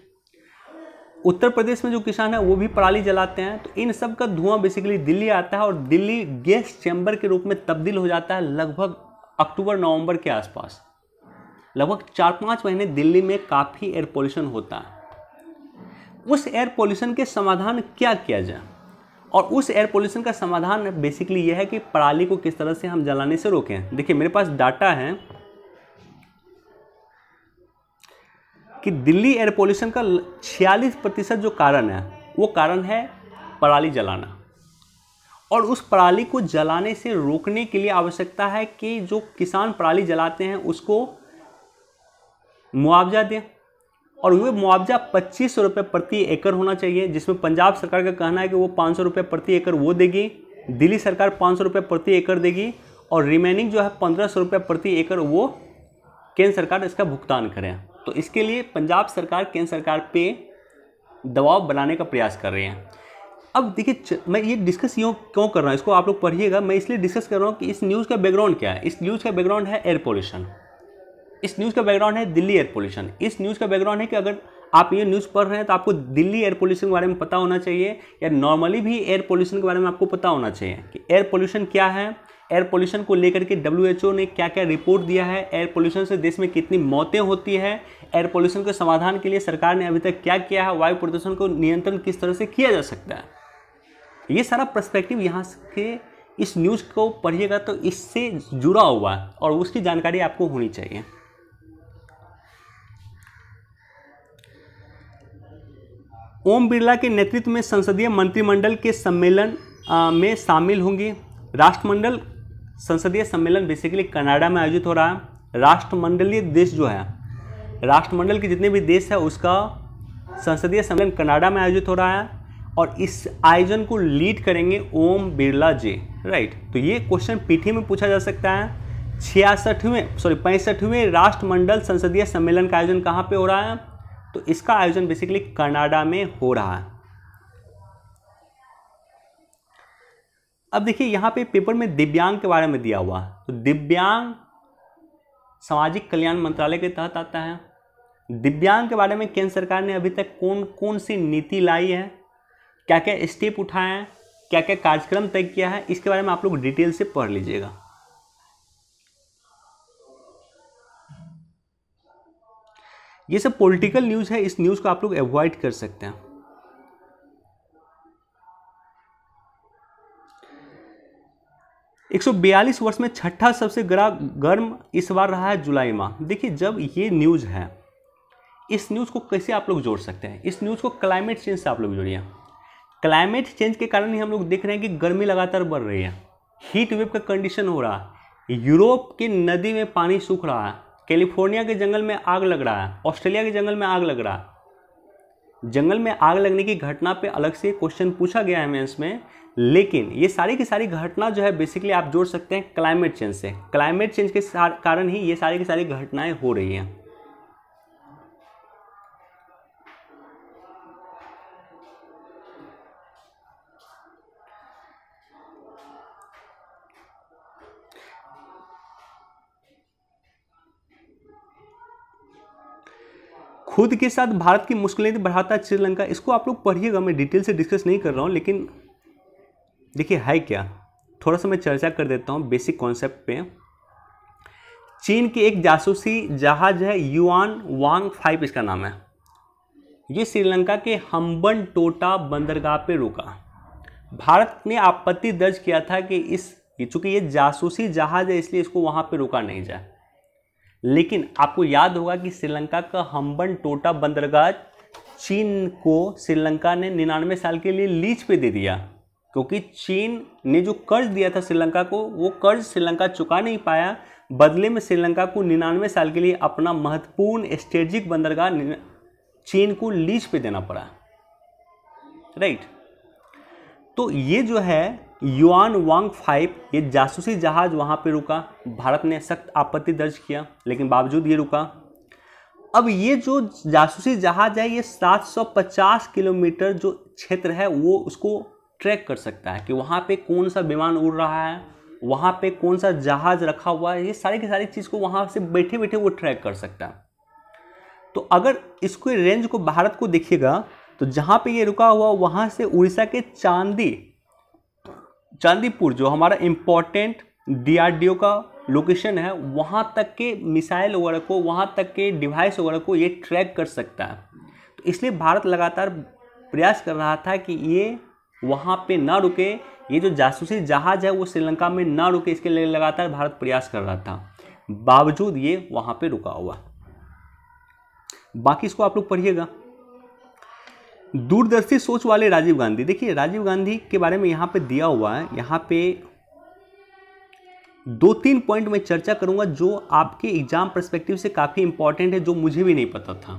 उत्तर प्रदेश में जो किसान है वो भी पराली जलाते हैं तो इन सब का धुआं बेसिकली दिल्ली आता है और दिल्ली गैस चैम्बर के रूप में तब्दील हो जाता है लगभग अक्टूबर नवंबर के आसपास लगभग चार पाँच महीने दिल्ली में काफ़ी एयर पोल्यूशन होता है उस एयर पोल्यूशन के समाधान क्या किया जाए और उस एयर पोल्यूशन का समाधान बेसिकली यह है कि पराली को किस तरह से हम जलाने से रोकें देखिए मेरे पास डाटा है कि दिल्ली एयर पोल्यूशन का छियालीस प्रतिशत जो कारण है वो कारण है पराली जलाना और उस पराली को जलाने से रोकने के लिए आवश्यकता है कि जो किसान पराली जलाते हैं उसको मुआवजा दें और वह मुआवजा पच्चीस सौ रुपये प्रति एकड़ होना चाहिए जिसमें पंजाब सरकार का कहना है कि वो पाँच सौ रुपये प्रति एकड़ वो देगी दिल्ली सरकार पाँच सौ रुपये प्रति एकड़ देगी और रिमेनिंग जो है पंद्रह सौ रुपये प्रति एकड़ वो केंद्र सरकार इसका भुगतान करें तो इसके लिए पंजाब सरकार केंद्र सरकार पे दबाव बनाने का प्रयास कर रहे हैं अब देखिए मैं ये डिस्कस यूँ क्यों कर रहा हूँ इसको आप लोग पढ़िएगा मैं इसलिए डिस्कस कर रहा हूँ कि इस न्यूज़ का बैकग्राउंड क्या है इस न्यूज़ का बैकग्राउंड है एयर पोल्यूशन इस न्यूज़ का बैकग्राउंड है दिल्ली एयर पोल्यूशन इस न्यूज़ का बैकग्राउंड है कि अगर आप ये न्यूज़ पढ़ रहे हैं तो आपको दिल्ली एयर पोल्यूशन के बारे में पता होना चाहिए या नॉर्मली भी एयर पोल्यूशन के बारे में आपको पता होना चाहिए कि एयर पोल्यूशन क्या है एयर पोल्यूशन को लेकर के डब्ल्यू ने क्या क्या रिपोर्ट दिया है एयर पोल्यूशन से देश में कितनी मौतें होती है एयर पोल्यूशन के समाधान के लिए सरकार ने अभी तक क्या किया है वायु प्रदूषण को नियंत्रण किस तरह से किया जा सकता है ये सारा पर्सपेक्टिव यहाँ के इस न्यूज़ को पढ़िएगा तो इससे जुड़ा हुआ और उसकी जानकारी आपको होनी चाहिए ओम बिरला के नेतृत्व में संसदीय मंत्रिमंडल के सम्मेलन में शामिल होंगे राष्ट्रमंडल संसदीय सम्मेलन बेसिकली कनाडा में आयोजित हो रहा है राष्ट्रमंडलीय देश जो है राष्ट्रमंडल के जितने भी देश है उसका संसदीय सम्मेलन कनाडा में आयोजित हो रहा है और इस आयोजन को लीड करेंगे ओम बिरला जी राइट तो ये क्वेश्चन पीठी में पूछा जा सकता है छियासठवें सॉरी पैंसठवें राष्ट्रमंडल संसदीय सम्मेलन का आयोजन कहाँ पे हो रहा है तो इसका आयोजन बेसिकली कनाडा में हो रहा है अब देखिए यहाँ पे पेपर में दिव्यांग के बारे में दिया हुआ है तो दिव्यांग सामाजिक कल्याण मंत्रालय के तहत आता है दिव्यांग के बारे में केंद्र सरकार ने अभी तक कौन कौन सी नीति लाई है क्या क्या स्टेप उठाए हैं क्या क्या कार्यक्रम तय किया है इसके बारे में आप लोग डिटेल से पढ़ लीजिएगा ये सब पॉलिटिकल न्यूज़ है इस न्यूज़ को आप लोग अवॉइड कर सकते हैं 142 वर्ष में छठा सबसे गड़ा गर्म इस बार रहा है जुलाई माह देखिए जब ये न्यूज़ है इस न्यूज़ को कैसे आप लोग जोड़ सकते हैं इस न्यूज़ को क्लाइमेट चेंज से आप लोग जोड़िए क्लाइमेट चेंज के कारण ही हम लोग देख रहे हैं कि गर्मी लगातार बढ़ रही है हीट वेव का कंडीशन हो रहा है यूरोप के नदी में पानी सूख रहा है कैलिफोर्निया के जंगल में आग लग रहा है ऑस्ट्रेलिया के जंगल में आग लग रहा है जंगल में आग लगने की घटना पे अलग से क्वेश्चन पूछा गया है मेंस में लेकिन ये सारी की सारी घटना जो है बेसिकली आप जोड़ सकते हैं क्लाइमेट चेंज से क्लाइमेट चेंज के कारण ही ये सारी की सारी घटनाएं हो रही हैं खुद के साथ भारत की मुश्किलें तो बढ़ाता है श्रीलंका इसको आप लोग पढ़िएगा मैं डिटेल से डिस्कस नहीं कर रहा हूँ लेकिन देखिए है क्या थोड़ा सा मैं चर्चा कर देता हूँ बेसिक कॉन्सेप्ट पे चीन की एक जासूसी जहाज है युआन वांग फाइव इसका नाम है ये श्रीलंका के हम्बन टोटा बंदरगाह पे रुका भारत ने आपत्ति दर्ज किया था कि इस चूंकि ये जासूसी जहाज है इसलिए इसको वहाँ पे रुका नहीं जाए लेकिन आपको याद होगा कि श्रीलंका का हम्बन टोटा बंदरगाह चीन को श्रीलंका ने निन्यानवे साल के लिए लीज पे दे दिया क्योंकि चीन ने जो कर्ज दिया था श्रीलंका को वो कर्ज श्रीलंका चुका नहीं पाया बदले में श्रीलंका को निन्यानवे साल के लिए अपना महत्वपूर्ण स्ट्रेटिक बंदरगाह चीन को लीज पे देना पड़ा राइट तो ये जो है युआन वांग फाइव ये जासूसी जहाज वहाँ पे रुका भारत ने सख्त आपत्ति दर्ज किया लेकिन बावजूद ये रुका अब ये जो जासूसी जहाज है ये 750 किलोमीटर जो क्षेत्र है वो उसको ट्रैक कर सकता है कि वहाँ पे कौन सा विमान उड़ रहा है वहाँ पे कौन सा जहाज़ रखा हुआ है ये सारी की सारी चीज़ को वहाँ से बैठे बैठे वो ट्रैक कर सकता है तो अगर इसको रेंज को भारत को देखिएगा तो जहाँ पे ये रुका हुआ वहाँ से उड़ीसा के चांदी चांदीपुर जो हमारा इम्पोर्टेंट डी का लोकेशन है वहाँ तक के मिसाइल वगैरह को वहाँ तक के डिवाइस वगैरह को ये ट्रैक कर सकता है तो इसलिए भारत लगातार प्रयास कर रहा था कि ये वहाँ पे ना रुके ये जो जासूसी जहाज़ है वो श्रीलंका में ना रुके इसके लिए लगातार भारत प्रयास कर रहा था बावजूद ये वहाँ पे रुका हुआ बाकी इसको आप लोग पढ़िएगा दूरदर्शी सोच वाले राजीव गांधी देखिए राजीव गांधी के बारे में यहाँ पे दिया हुआ है यहाँ पे दो तीन पॉइंट में चर्चा करूँगा जो आपके एग्जाम परस्पेक्टिव से काफ़ी इंपॉर्टेंट है जो मुझे भी नहीं पता था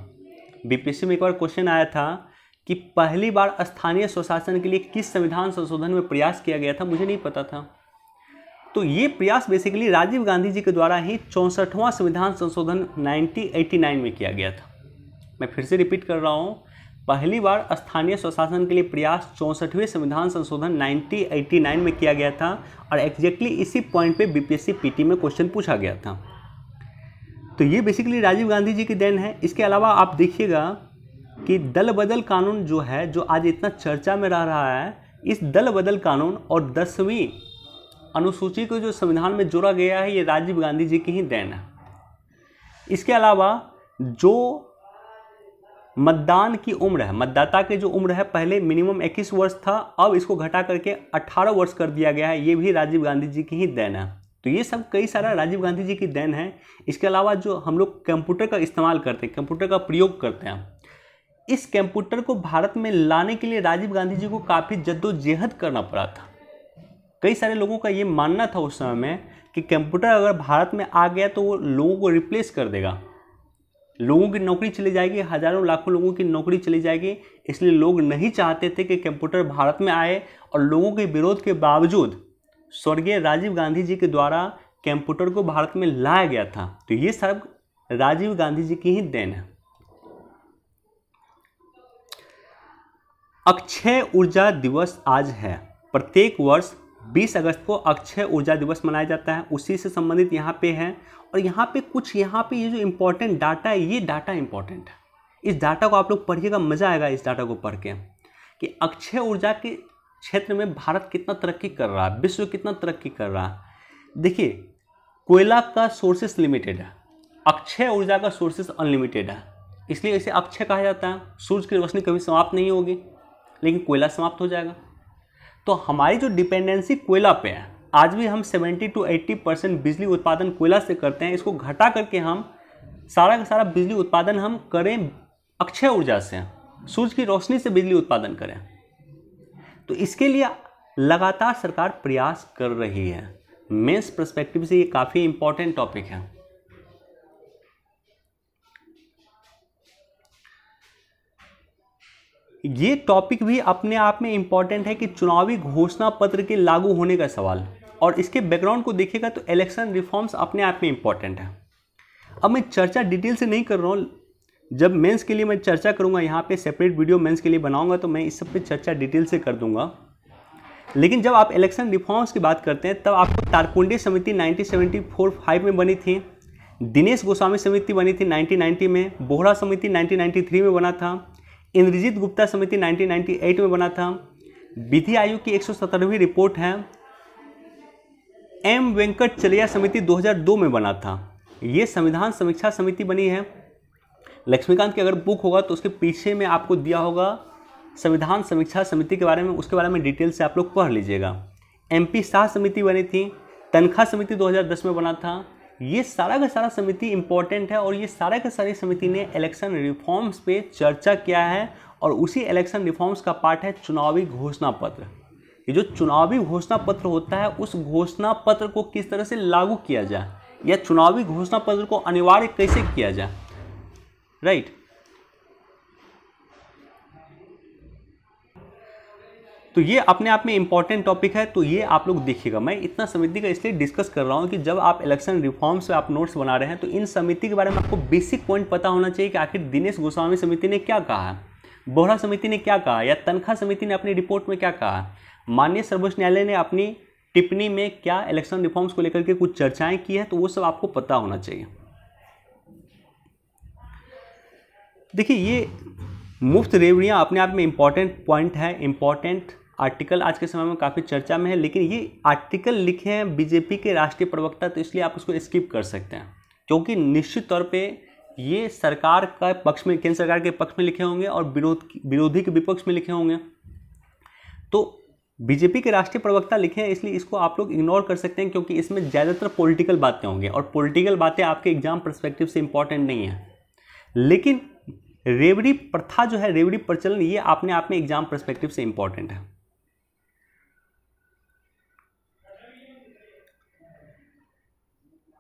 बीपीएससी में एक बार क्वेश्चन आया था कि पहली बार स्थानीय स्वशासन के लिए किस संविधान संशोधन में प्रयास किया गया था मुझे नहीं पता था तो ये प्रयास बेसिकली राजीव गांधी जी के द्वारा ही चौंसठवां संविधान संशोधन 1989 में किया गया था मैं फिर से रिपीट कर रहा हूँ पहली बार स्थानीय स्वशासन के लिए प्रयास चौंसठवें संविधान संशोधन 1989 में किया गया था और एग्जैक्टली इसी पॉइंट पे बीपीएससी पीटी में क्वेश्चन पूछा गया था तो ये बेसिकली राजीव गांधी जी की देन है इसके अलावा आप देखिएगा कि दल बदल कानून जो है जो आज इतना चर्चा में रह रहा है इस दल बदल कानून और दसवीं अनुसूची को जो संविधान में जोड़ा गया है ये राजीव गांधी जी की ही देन है इसके अलावा जो मतदान की उम्र है मतदाता की जो उम्र है पहले मिनिमम 21 वर्ष था अब इसको घटा करके 18 वर्ष कर दिया गया है ये भी राजीव गांधी जी की ही देन है तो ये सब कई सारा राजीव गांधी जी की देन है इसके अलावा जो हम लोग कंप्यूटर का इस्तेमाल करते हैं कंप्यूटर का प्रयोग करते हैं इस कंप्यूटर को भारत में लाने के लिए राजीव गांधी जी को काफ़ी जद्दोजहद करना पड़ा था कई सारे लोगों का ये मानना था उस समय में कि कंप्यूटर अगर भारत में आ गया तो वो लोगों को रिप्लेस कर देगा लोगों की नौकरी चली जाएगी हज़ारों लाखों लोगों की नौकरी चली जाएगी इसलिए लोग नहीं चाहते थे कि कंप्यूटर भारत में आए और लोगों के विरोध के बावजूद स्वर्गीय राजीव गांधी जी के द्वारा कंप्यूटर को भारत में लाया गया था तो ये सब राजीव गांधी जी की ही देन है अक्षय ऊर्जा दिवस आज है प्रत्येक वर्ष 20 अगस्त को अक्षय ऊर्जा दिवस मनाया जाता है उसी से संबंधित यहाँ पे है और यहाँ पे कुछ यहाँ पे ये जो इम्पोर्टेंट डाटा है ये डाटा इम्पोर्टेंट है इस डाटा को आप लोग पढ़िएगा मज़ा आएगा इस डाटा को पढ़ के कि अक्षय ऊर्जा के क्षेत्र में भारत कितना तरक्की कर रहा है विश्व कितना तरक्की कर रहा है देखिए कोयला का सोर्सेस लिमिटेड है अक्षय ऊर्जा का सोर्सेस अनलिमिटेड है इसलिए इसे अक्षय कहा जाता है सूर्य की रोशनी कभी समाप्त नहीं होगी लेकिन कोयला समाप्त हो जाएगा तो हमारी जो डिपेंडेंसी कोयला पे है आज भी हम 70 टू 80 परसेंट बिजली उत्पादन कोयला से करते हैं इसको घटा करके हम सारा का सारा बिजली उत्पादन हम करें अक्षय ऊर्जा से सूर्य की रोशनी से बिजली उत्पादन करें तो इसके लिए लगातार सरकार प्रयास कर रही है मेंस प्रस्पेक्टिव से ये काफ़ी इंपॉर्टेंट टॉपिक है ये टॉपिक भी अपने आप में इम्पॉर्टेंट है कि चुनावी घोषणा पत्र के लागू होने का सवाल और इसके बैकग्राउंड को देखेगा तो इलेक्शन रिफॉर्म्स अपने आप में इम्पॉर्टेंट है अब मैं चर्चा डिटेल से नहीं कर रहा हूँ जब मेंस के लिए मैं चर्चा करूँगा यहाँ पे सेपरेट वीडियो मेंस के लिए बनाऊँगा तो मैं इस सब पे चर्चा डिटेल से कर दूँगा लेकिन जब आप इलेक्शन रिफॉर्म्स की बात करते हैं तब आपको तारकुंडे समिति नाइनटीन में बनी थी दिनेश गोस्वामी समिति बनी थी 1990 में बोहरा समिति 1993 में बना था इंद्रजीत गुप्ता समिति 1998 में बना था विधि आयोग की एक रिपोर्ट है एम वेंकट चलिया समिति 2002 में बना था ये संविधान समीक्षा समिति बनी है लक्ष्मीकांत की अगर बुक होगा तो उसके पीछे में आपको दिया होगा संविधान समीक्षा समिति के बारे में उसके बारे में डिटेल से आप लोग पढ़ लीजिएगा एमपी शाह समिति बनी थी तनख्वाह समिति 2010 में बना था ये सारा का सारा समिति इम्पोर्टेंट है और ये सारा का सारी समिति ने इलेक्शन रिफॉर्म्स पे चर्चा किया है और उसी इलेक्शन रिफॉर्म्स का पार्ट है चुनावी घोषणा पत्र ये जो चुनावी घोषणा पत्र होता है उस घोषणा पत्र को किस तरह से लागू किया जाए या चुनावी घोषणा पत्र को अनिवार्य कैसे किया जाए राइट right? तो ये अपने आप में इंपॉर्टेंट टॉपिक है तो ये आप लोग देखिएगा मैं इतना समिति का इसलिए डिस्कस कर रहा हूँ कि जब आप इलेक्शन रिफॉर्म्स पे आप नोट्स बना रहे हैं तो इन समिति के बारे में आपको बेसिक पॉइंट पता होना चाहिए कि आखिर दिनेश गोस्वामी समिति ने क्या कहा बोहरा समिति ने क्या कहा या तनखा समिति ने अपनी रिपोर्ट में क्या कहा माननीय सर्वोच्च न्यायालय ने अपनी टिप्पणी में क्या इलेक्शन रिफॉर्म्स को लेकर के कुछ चर्चाएं की है तो वो सब आपको पता होना चाहिए देखिए ये मुफ्त रेवड़ियाँ अपने आप में इम्पॉर्टेंट पॉइंट है इम्पॉर्टेंट आर्टिकल आज के समय में काफ़ी चर्चा में है लेकिन ये आर्टिकल लिखे हैं बीजेपी के राष्ट्रीय प्रवक्ता तो इसलिए आप उसको स्किप कर सकते हैं क्योंकि निश्चित तौर पर ये सरकार का पक्ष में केंद्र सरकार के पक्ष में लिखे होंगे और विरोध विरोधी के विपक्ष में लिखे होंगे तो बीजेपी के राष्ट्रीय प्रवक्ता लिखे हैं इसलिए इसको आप लोग इग्नोर कर सकते हैं क्योंकि इसमें ज़्यादातर पॉलिटिकल बातें होंगी और पॉलिटिकल बातें आपके एग्जाम परस्पेक्टिव से इंपॉर्टेंट नहीं है लेकिन रेवड़ी प्रथा जो है रेवड़ी प्रचलन ये अपने आप में एग्जाम परस्पेक्टिव से इंपॉर्टेंट है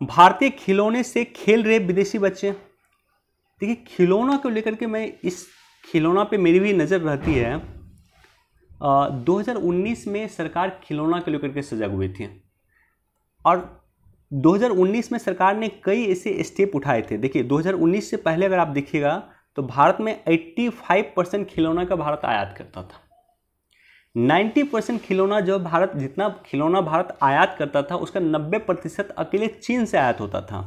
भारतीय खिलौने से खेल रहे विदेशी बच्चे देखिए खिलौना को लेकर के मैं इस खिलौना पे मेरी भी नज़र रहती है आ, 2019 में सरकार खिलौना को लेकर के सजग हुई थी और 2019 में सरकार ने कई ऐसे स्टेप उठाए थे देखिए 2019 से पहले अगर आप देखिएगा तो भारत में 85 परसेंट खिलौना का भारत आयात करता था 90 परसेंट खिलौना जो भारत जितना खिलौना भारत आयात करता था उसका 90 प्रतिशत अकेले चीन से आयात होता था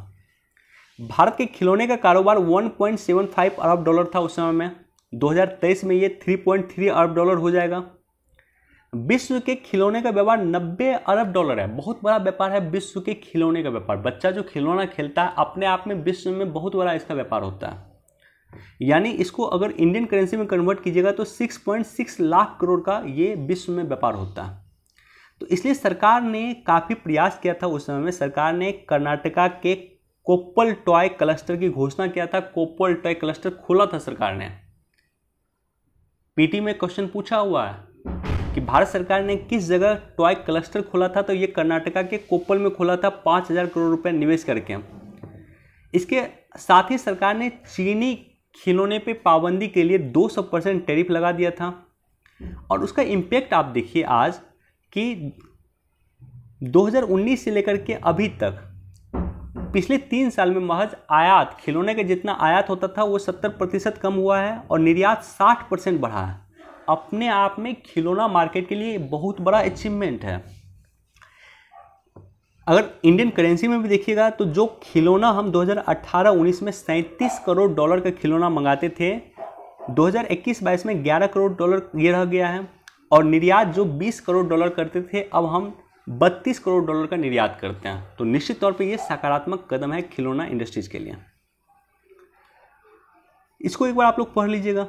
भारत के खिलौने का कारोबार 1.75 अरब डॉलर था उस समय में 2023 में ये 3.3 अरब डॉलर हो जाएगा विश्व के खिलौने का व्यापार 90 अरब डॉलर है बहुत बड़ा व्यापार है विश्व के खिलौने का व्यापार बच्चा जो खिलौना खेलता है अपने आप में विश्व में बहुत बड़ा इसका व्यापार होता है यानी इसको अगर इंडियन करेंसी में कन्वर्ट कीजिएगा तो 6.6 लाख करोड़ का ये विश्व में व्यापार होता तो इसलिए सरकार ने काफ़ी प्रयास किया था उस समय में सरकार ने कर्नाटका के कोप्पल टॉय क्लस्टर की घोषणा किया था कोप्पल टॉय क्लस्टर खोला था सरकार ने पीटी में क्वेश्चन पूछा हुआ है कि भारत सरकार ने किस जगह टॉय क्लस्टर खोला था तो ये कर्नाटका के कोप्पल में खोला था पाँच हज़ार करोड़ रुपये निवेश करके इसके साथ ही सरकार ने चीनी खिलौने पे पाबंदी के लिए 200 परसेंट टेरिफ लगा दिया था और उसका इम्पैक्ट आप देखिए आज कि 2019 से लेकर के अभी तक पिछले तीन साल में महज आयात खिलौने का जितना आयात होता था वो 70 प्रतिशत कम हुआ है और निर्यात 60 परसेंट बढ़ा है अपने आप में खिलौना मार्केट के लिए बहुत बड़ा अचीवमेंट है अगर इंडियन करेंसी में भी देखिएगा तो जो खिलौना हम 2018-19 में सैंतीस करोड़ डॉलर का खिलौना मंगाते थे 2021-22 में 11 करोड़ डॉलर ये रह गया है और निर्यात जो 20 करोड़ डॉलर करते थे अब हम 32 करोड़ डॉलर का निर्यात करते हैं तो निश्चित तौर पे ये सकारात्मक कदम है खिलौना इंडस्ट्रीज के लिए इसको एक बार आप लोग पढ़ लीजिएगा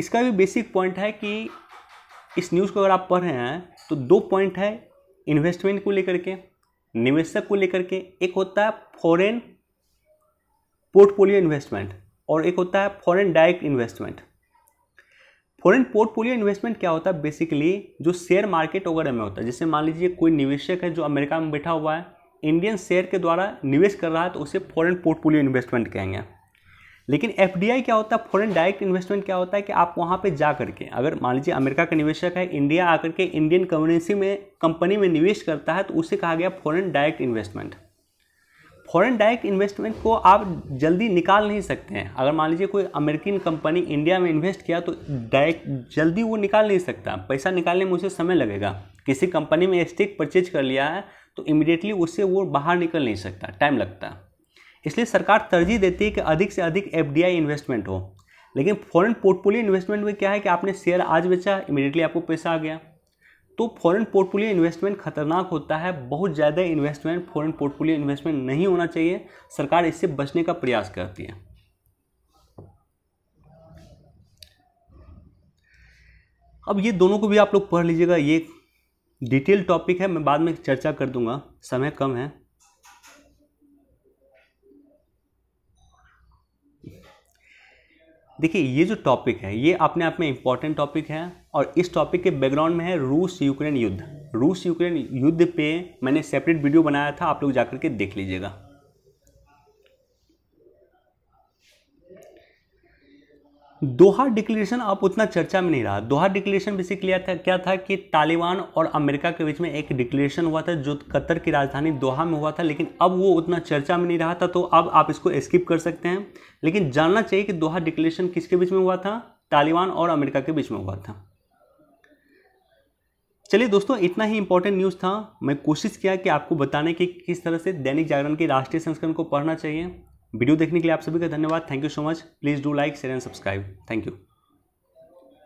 इसका भी बेसिक पॉइंट है कि इस न्यूज़ को अगर आप पढ़ रहे हैं तो दो पॉइंट है इन्वेस्टमेंट को लेकर के निवेशक को लेकर के एक होता है फॉरेन पोर्टफोलियो इन्वेस्टमेंट और एक होता है foreign direct investment foreign portfolio investment क्या होता है बेसिकली जो शेयर मार्केट वगैरह में होता है जैसे मान लीजिए कोई निवेशक है जो अमेरिका में बैठा हुआ है इंडियन शेयर के द्वारा निवेश कर रहा है तो उसे फॉरेन पोर्टफोलियो इन्वेस्टमेंट कहेंगे लेकिन एफ क्या होता है फ़ॉरन डायरेक्ट इन्वेस्टमेंट क्या होता है कि आप वहाँ पर जा करके अगर मान लीजिए अमेरिका का निवेशक है इंडिया आकर के इंडियन करेंसी में कंपनी में निवेश करता है तो उसे कहा गया foreign direct investment foreign direct investment को आप जल्दी निकाल नहीं सकते हैं अगर मान लीजिए कोई अमेरिकन कंपनी इंडिया में इन्वेस्ट किया तो डायरेक्ट जल्दी वो निकाल नहीं सकता पैसा निकालने में उसे समय लगेगा किसी कंपनी में स्टेक परचेज कर लिया है तो इमिडिएटली उससे वो बाहर निकल नहीं सकता टाइम लगता है इसलिए सरकार तरजीह देती है कि अधिक से अधिक एफ इन्वेस्टमेंट हो लेकिन फॉरेन पोर्टफोलियो इन्वेस्टमेंट में क्या है कि आपने शेयर आज बेचा इमीडिएटली आपको पैसा आ गया तो फॉरेन पोर्टफोलियो इन्वेस्टमेंट खतरनाक होता है बहुत ज़्यादा इन्वेस्टमेंट फॉरेन पोर्टफोलियो इन्वेस्टमेंट नहीं होना चाहिए सरकार इससे बचने का प्रयास करती है अब ये दोनों को भी आप लोग पढ़ लीजिएगा ये डिटेल टॉपिक है मैं बाद में चर्चा कर दूंगा समय कम है देखिए ये जो टॉपिक है ये अपने आप में इम्पॉर्टेंट टॉपिक है और इस टॉपिक के बैकग्राउंड में है रूस यूक्रेन युद्ध रूस यूक्रेन युद्ध पे मैंने सेपरेट वीडियो बनाया था आप लोग जाकर के देख लीजिएगा दोहा डिक्लेरेशन अब उतना चर्चा में नहीं रहा दोहा डिक्लेरेशन बेसिकली था क्या था कि तालिबान और अमेरिका के बीच में एक डिक्लेरेशन हुआ था जो कतर की राजधानी दोहा में हुआ था लेकिन अब वो उतना चर्चा में नहीं रहा था तो अब आप इसको स्किप कर सकते हैं लेकिन जानना चाहिए कि दोहा डिक्लेरेशन किसके बीच में हुआ था तालिबान और अमेरिका के बीच में हुआ था चलिए दोस्तों इतना ही इंपॉर्टेंट न्यूज़ था मैं कोशिश किया कि आपको बताने की किस तरह से दैनिक जागरण के राष्ट्रीय संस्करण को पढ़ना चाहिए वीडियो देखने के लिए आप सभी का धन्यवाद thank you so much please do like share and subscribe thank you